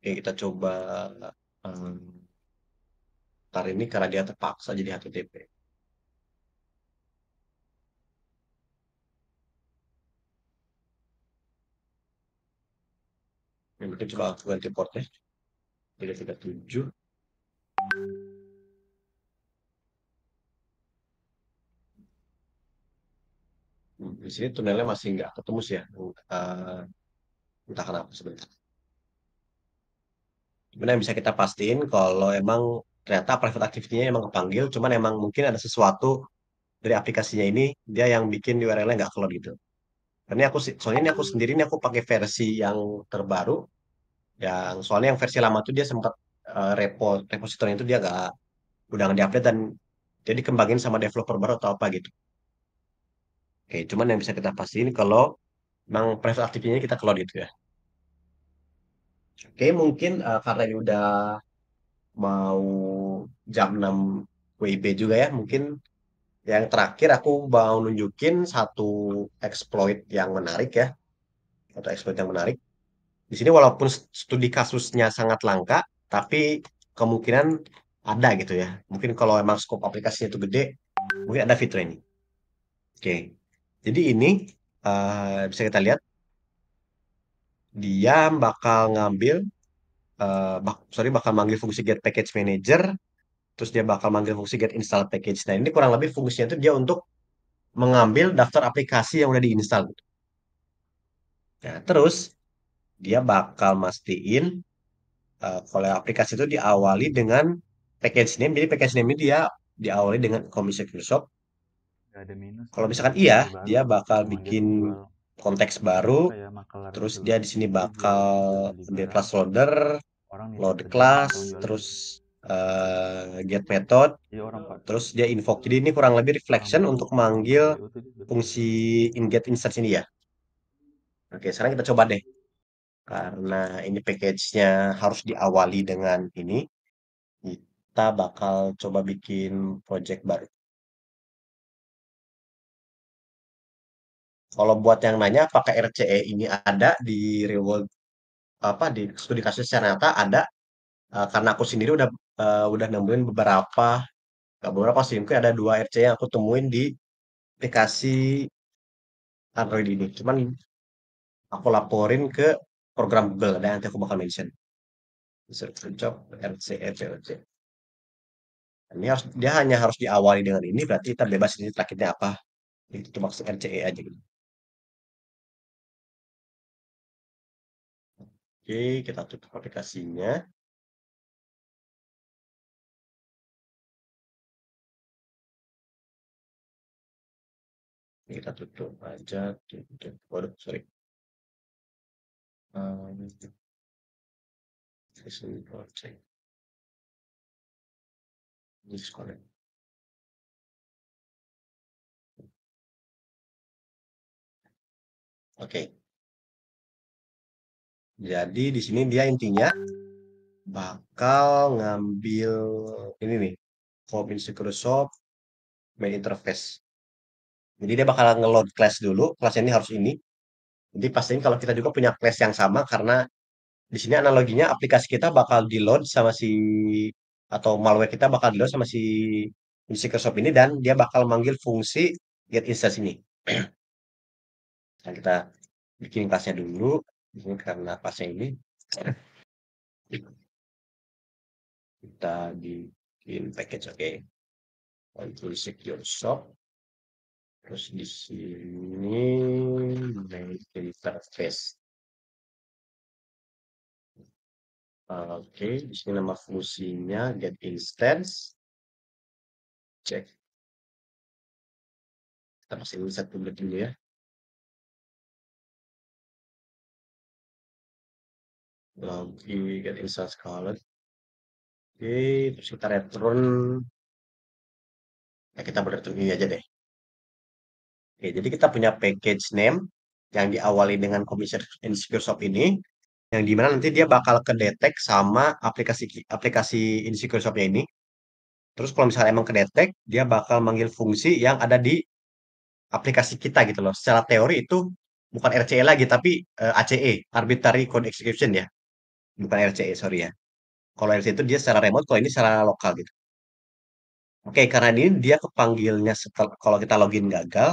ya kita coba um,
tar ini karena dia terpaksa jadi HTTP
yang mungkin coba aku ganti portnya jadi kita setuju.
Hmm, di sini tunelnya masih nggak ketemu sih ya uh, entah kenapa sebentar cuman yang bisa kita pastiin kalau emang ternyata private activity-nya emang kepanggil cuman emang mungkin ada sesuatu dari aplikasinya ini dia yang bikin URL-nya nggak keluar gitu karena aku soalnya ini aku hmm. sendiri ini aku pakai versi yang terbaru yang soalnya yang versi lama tuh dia sempat uh, eh, repo repositorinya itu dia nggak udah nggak diupdate dan jadi kembangin sama developer baru atau apa gitu oke cuman yang bisa kita pastiin kalau memang private activity-nya kita keluar gitu ya Oke, mungkin uh, karena ini udah mau jam 6 WIB juga ya, mungkin yang terakhir aku mau nunjukin satu exploit yang menarik ya. atau exploit yang menarik. Di sini walaupun studi kasusnya sangat langka, tapi kemungkinan ada gitu ya. Mungkin kalau emang scope aplikasinya itu gede, mungkin ada fitur ini. Oke. Jadi ini uh, bisa kita lihat dia bakal ngambil uh, bak sorry bakal manggil fungsi get package manager terus dia bakal manggil fungsi get install package nah ini kurang lebih fungsinya itu dia untuk mengambil daftar aplikasi yang udah diinstal gitu. nah terus dia bakal mastiin uh, kalau aplikasi itu diawali dengan package name jadi package name ini dia diawali dengan komisi Microsoft.
shop kalau ya? misalkan iya, iya
dia bakal bikin konteks baru ya, gitu terus dia di sini bakal ambil plus loader load class terus uh, get method iya, terus dia invoke jadi ini kurang lebih reflection untuk manggil iya, fungsi in get instance ini ya oke sekarang kita coba deh karena ini package-nya harus diawali dengan ini kita bakal coba bikin project baru Kalau buat yang nanya apakah RCE ini ada di real world apa di studi kasus secara nyata ada uh, karena aku sendiri udah uh, udah nemuin beberapa gak beberapa sih mungkin ada dua RCE yang aku temuin di aplikasi Android ini. Cuman aku laporin ke program Google dan nanti aku bakal mention. Search job RCE PLC Ini harus, dia hanya harus diawali dengan ini berarti kita bebas ini terakhirnya apa.
Itu maksud RCE aja gitu. Oke, kita tutup aplikasinya. kita tutup aja, tutup. Waduh, oh, sorry. Um, session project. Disconnect. Oke.
Okay. Jadi di sini dia intinya bakal ngambil ini nih, Home Insecure Shop main interface. Jadi dia bakal ngeload class dulu, class ini harus ini. Jadi pastiin kalau kita juga punya class yang sama karena di sini analoginya aplikasi kita bakal di-load sama si atau malware kita bakal di-load sama si Shop ini dan dia bakal manggil fungsi get instance ini. nah, kita bikin kelasnya dulu
ini karena pas ini kita bikin package oke okay. untuk secure shop terus di sini make interface oke okay. di sini nama fungsinya get instance cek kita masih bisa satu dulu ya lagi get insert column. Oke, terus kita return. Nah, ya, kita return ini aja deh.
Oke, jadi kita punya package name yang diawali dengan commission insecure shop ini yang dimana nanti dia bakal kedetek sama aplikasi aplikasi insecure shopnya ini terus kalau misalnya emang kedetek dia bakal manggil fungsi yang ada di aplikasi kita gitu loh secara teori itu bukan RCE lagi tapi uh, eh, ACE arbitrary code execution ya bukan RCE sorry ya kalau RCE itu dia secara remote kalau ini secara lokal gitu oke karena ini dia kepanggilnya setel, kalau kita login gagal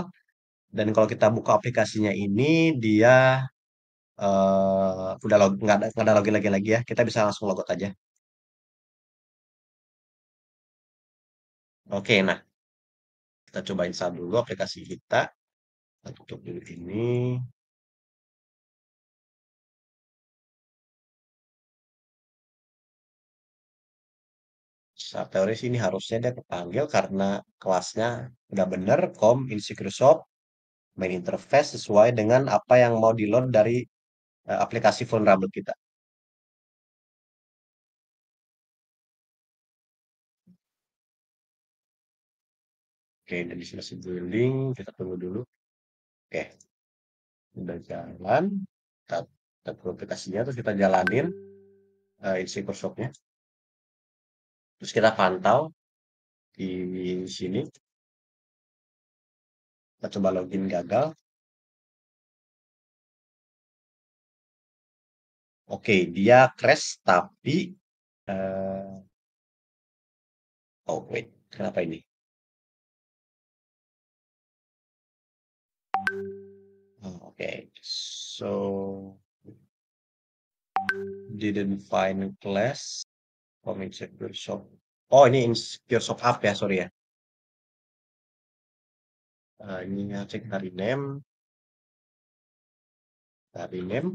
dan kalau kita buka aplikasinya ini dia uh, udah log, nggak ada, ada login lagi lagi ya kita bisa langsung logout aja
oke nah kita coba install dulu aplikasi kita kita tutup dulu ini
Nah, teori ini harusnya dia kepanggil karena kelasnya udah bener, com, insecure shop, main interface sesuai dengan apa yang mau di-load dari uh, aplikasi
vulnerable kita. Oke, okay, ini masih building, kita tunggu dulu. Oke, udah jalan. Kita, kita aplikasinya, terus kita jalanin uh, insecure shop-nya. Terus kita pantau di sini. Kita coba login gagal. Oke, dia crash tapi uh, oh wait, kenapa ini? Oh, oke, okay. so didn't find class home oh, insecure shop oh ini insecure shop up ya sorry ya uh, ini ya, cek dari name dari name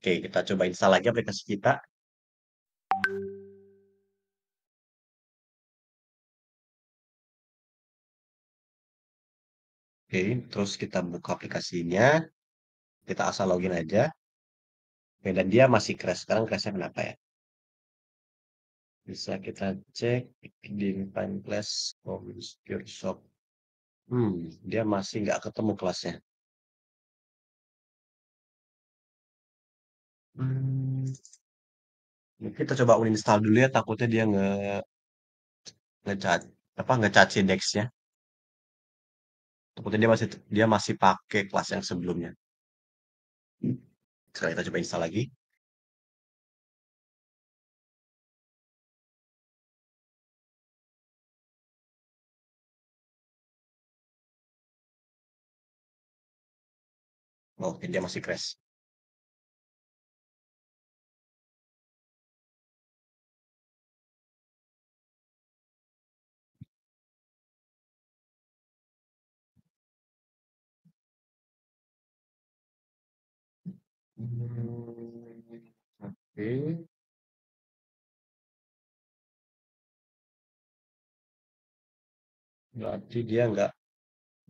oke kita coba install lagi aplikasi kita Oke, terus kita buka aplikasinya. Kita asal login aja. Oke, dan dia masih crash. Sekarang crashnya kenapa ya? Bisa kita cek di time Class Obscure Shop. Hmm, dia masih nggak ketemu kelasnya. Hmm. Ya kita coba uninstall
dulu ya, takutnya dia nge ngecat apa ngecaci ya. Takutnya dia masih dia masih pakai kelas yang sebelumnya
sekarang kita coba install lagi oh ini dia masih crash. Oke. Berarti dia nggak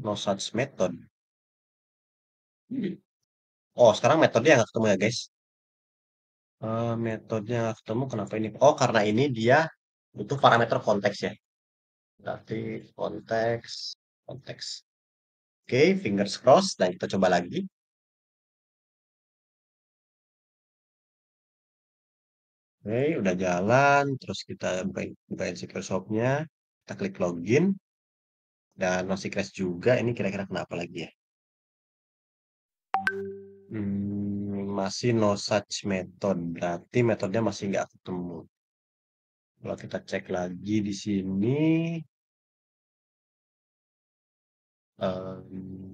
no such method.
Oh, sekarang metodenya nggak ketemu ya, guys. Uh, metodenya nggak ketemu, kenapa ini? Oh, karena ini dia butuh parameter konteks ya. Berarti konteks, konteks. Oke, okay, fingers crossed. dan nah, kita coba lagi.
Oke, udah jalan,
terus kita buka, buka secure shop kita klik login, dan masih crash juga, ini kira-kira kenapa lagi ya? Hmm, masih no such method, berarti metodenya masih nggak ketemu. Kalau kita cek lagi di sini, um,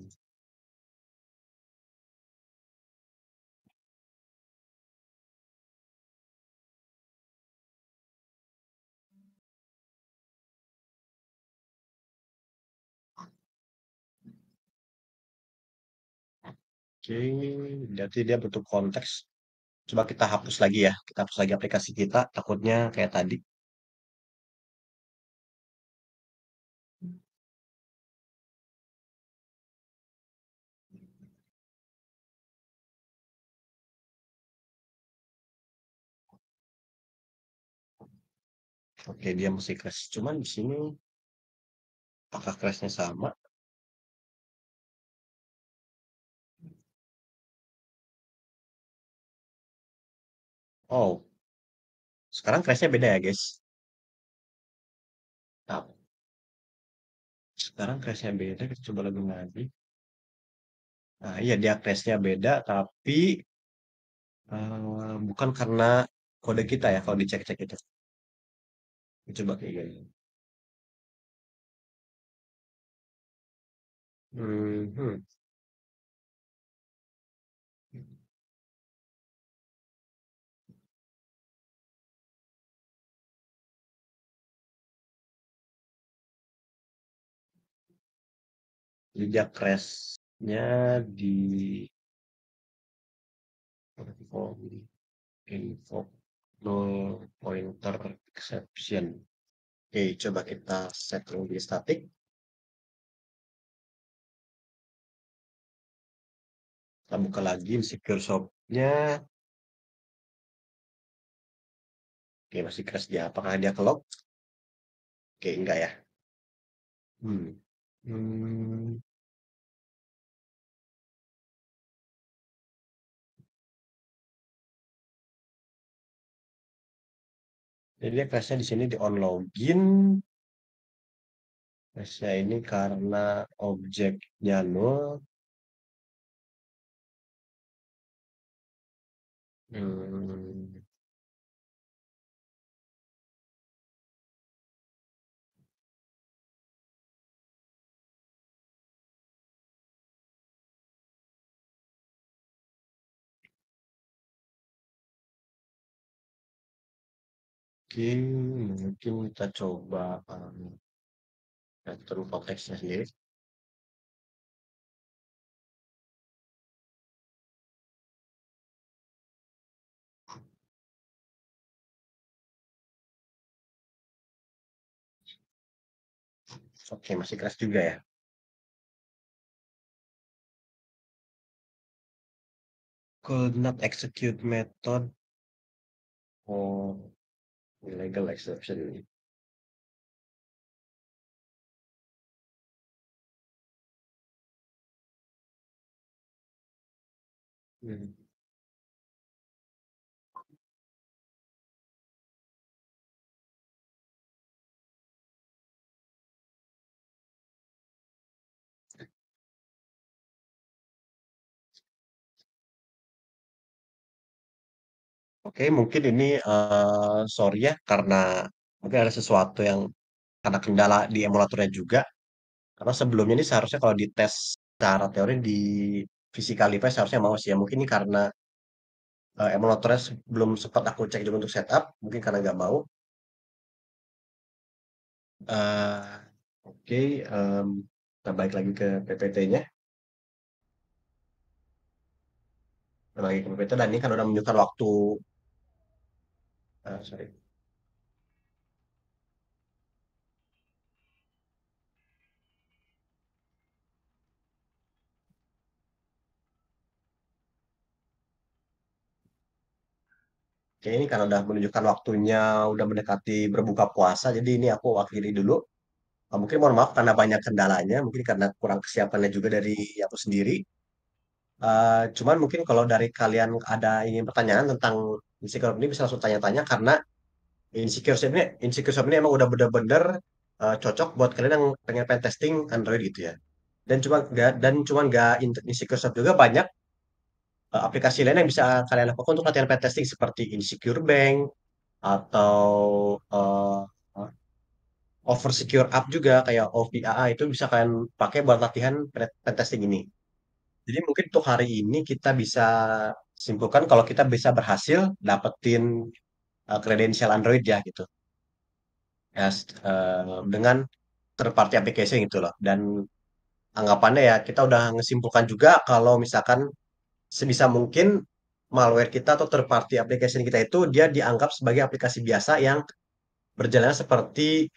Oke, jadi dia butuh konteks. Coba kita hapus lagi ya, kita hapus lagi aplikasi kita, takutnya kayak tadi. Oke, dia masih crash. Cuman di sini apakah crashnya sama Oh, sekarang Crashnya beda ya guys. Nah, sekarang
Crashnya beda, kita coba lagi lagi. Nah iya dia Crashnya beda, tapi uh, bukan karena kode kita ya kalau dicek-cek itu.
Coba kayak gini. Hmm, hmm. jejak crash-nya di info null pointer exception. Oke, coba kita set dulu di static. Kita buka lagi insecure shop-nya. Oke, masih crash dia. Apakah dia ke Oke, enggak ya. Hmm, Mmm. Jadi dia di sini di on login. Kelasnya ini karena objeknya nol. Hmm. Mungkin mungkin kita coba, um, ya, terus konteksnya sendiri. Oke, masih keras juga ya? Could not execute method. Oh. legal exception mm Oke, mungkin ini, uh, sorry ya,
karena mungkin ada sesuatu yang karena kendala di emulatornya juga. Karena sebelumnya ini seharusnya kalau dites secara teori di Physical Device harusnya mau sih ya, mungkin ini karena uh, emulatornya belum sempat aku cek juga untuk setup, mungkin karena nggak mau.
Uh, oke, um,
kita balik lagi ke PPT-nya. Balik lagi ke PPT dan ini kan udah menunjukkan waktu uh, sorry Oke, ini karena udah menunjukkan waktunya udah mendekati berbuka puasa, jadi ini aku wakili dulu. Ah, mungkin mohon maaf karena banyak kendalanya, mungkin karena kurang kesiapannya juga dari aku sendiri. Uh, cuman mungkin kalau dari kalian ada ingin pertanyaan tentang insecure ini bisa langsung tanya-tanya karena insecure shop ini insecure shop ini emang udah bener-bener uh, cocok buat kalian yang pengen pen testing Android gitu ya dan cuma enggak dan cuma gak insecure shop juga banyak uh, aplikasi lain yang bisa kalian lakukan untuk latihan pen testing seperti insecure bank atau uh, over secure app juga kayak OVAA itu bisa kalian pakai buat latihan pen testing ini jadi mungkin untuk hari ini kita bisa simpulkan kalau kita bisa berhasil dapetin eh, kredensial uh, Android ya gitu ya uh, dengan third party application gitu loh dan anggapannya ya kita udah ngesimpulkan juga kalau misalkan sebisa mungkin malware kita atau third party application kita itu dia dianggap sebagai aplikasi biasa yang berjalan seperti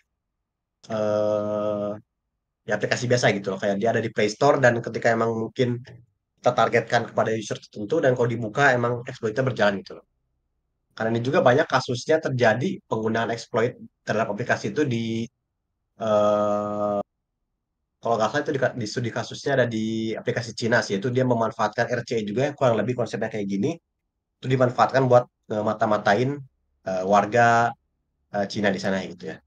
uh, ya aplikasi biasa gitu loh kayak dia ada di Play Store dan ketika emang mungkin kita targetkan kepada user tertentu dan kalau dibuka emang exploitnya berjalan gitu loh. Karena ini juga banyak kasusnya terjadi penggunaan exploit terhadap aplikasi itu di uh, kalau nggak salah itu di, di studi kasusnya ada di aplikasi Cina sih itu dia memanfaatkan RCE juga kurang lebih konsepnya kayak gini itu dimanfaatkan buat uh, mata-matain uh, warga uh, Cina di sana gitu ya.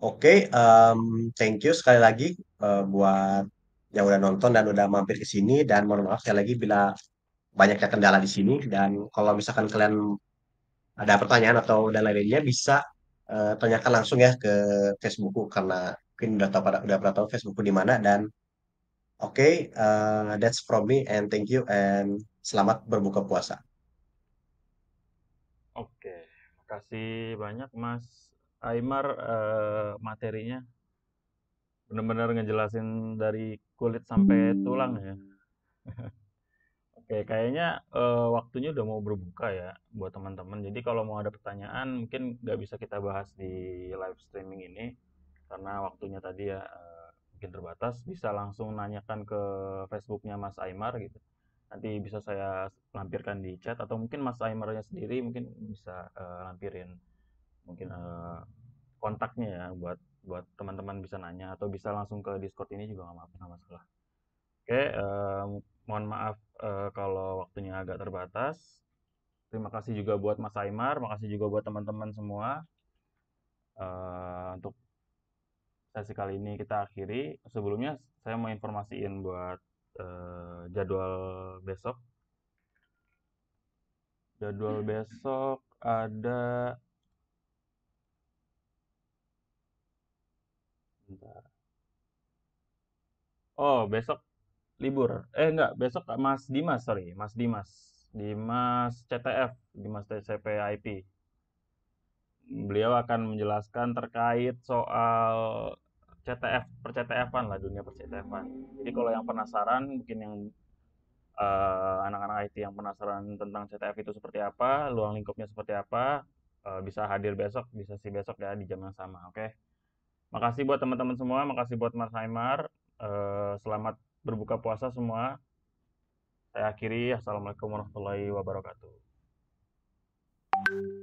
Oke, okay, um, thank you sekali lagi uh, buat yang udah nonton dan udah mampir ke sini dan mohon maaf sekali lagi bila banyaknya kendala di sini dan kalau misalkan kalian ada pertanyaan atau dan lainnya bisa uh, tanyakan langsung ya ke Facebookku karena mungkin udah tahu pada udah pernah tahu Facebookku di mana dan oke okay, uh, eh, that's from me and thank you and selamat berbuka puasa.
Oke, kasih banyak Mas Aymar uh, materinya benar-benar ngejelasin dari kulit sampai tulang hmm. ya. Oke, kayaknya uh, waktunya udah mau berbuka ya buat teman-teman. Jadi kalau mau ada pertanyaan, mungkin nggak bisa kita bahas di live streaming ini karena waktunya tadi ya uh, mungkin terbatas. Bisa langsung nanyakan ke Facebooknya Mas Aimar gitu. Nanti bisa saya lampirkan di chat atau mungkin Mas Aimarnya sendiri mungkin bisa uh, lampirin mungkin uh, kontaknya ya buat buat teman-teman bisa nanya atau bisa langsung ke Discord ini juga nggak apa-apa masalah. Oke, okay, mohon maaf uh, kalau waktunya agak terbatas. Terima kasih juga buat Mas terima kasih juga buat teman-teman semua. Uh, untuk sesi kali ini kita akhiri. Sebelumnya saya mau informasiin buat uh, jadwal besok. Jadwal hmm. besok ada oh besok libur eh enggak besok Mas Dimas sorry Mas Dimas Dimas CTF Dimas IP. beliau akan menjelaskan terkait soal CTF per CTF an lah dunia per CTF an jadi kalau yang penasaran mungkin yang eh, anak-anak uh, IT yang penasaran tentang CTF itu seperti apa luang lingkupnya seperti apa uh, bisa hadir besok bisa sih besok ya di jam yang sama oke okay? makasih buat teman-teman semua makasih buat Mas Haimar, Eh, selamat berbuka puasa semua. Saya akhiri. Assalamualaikum warahmatullahi wabarakatuh.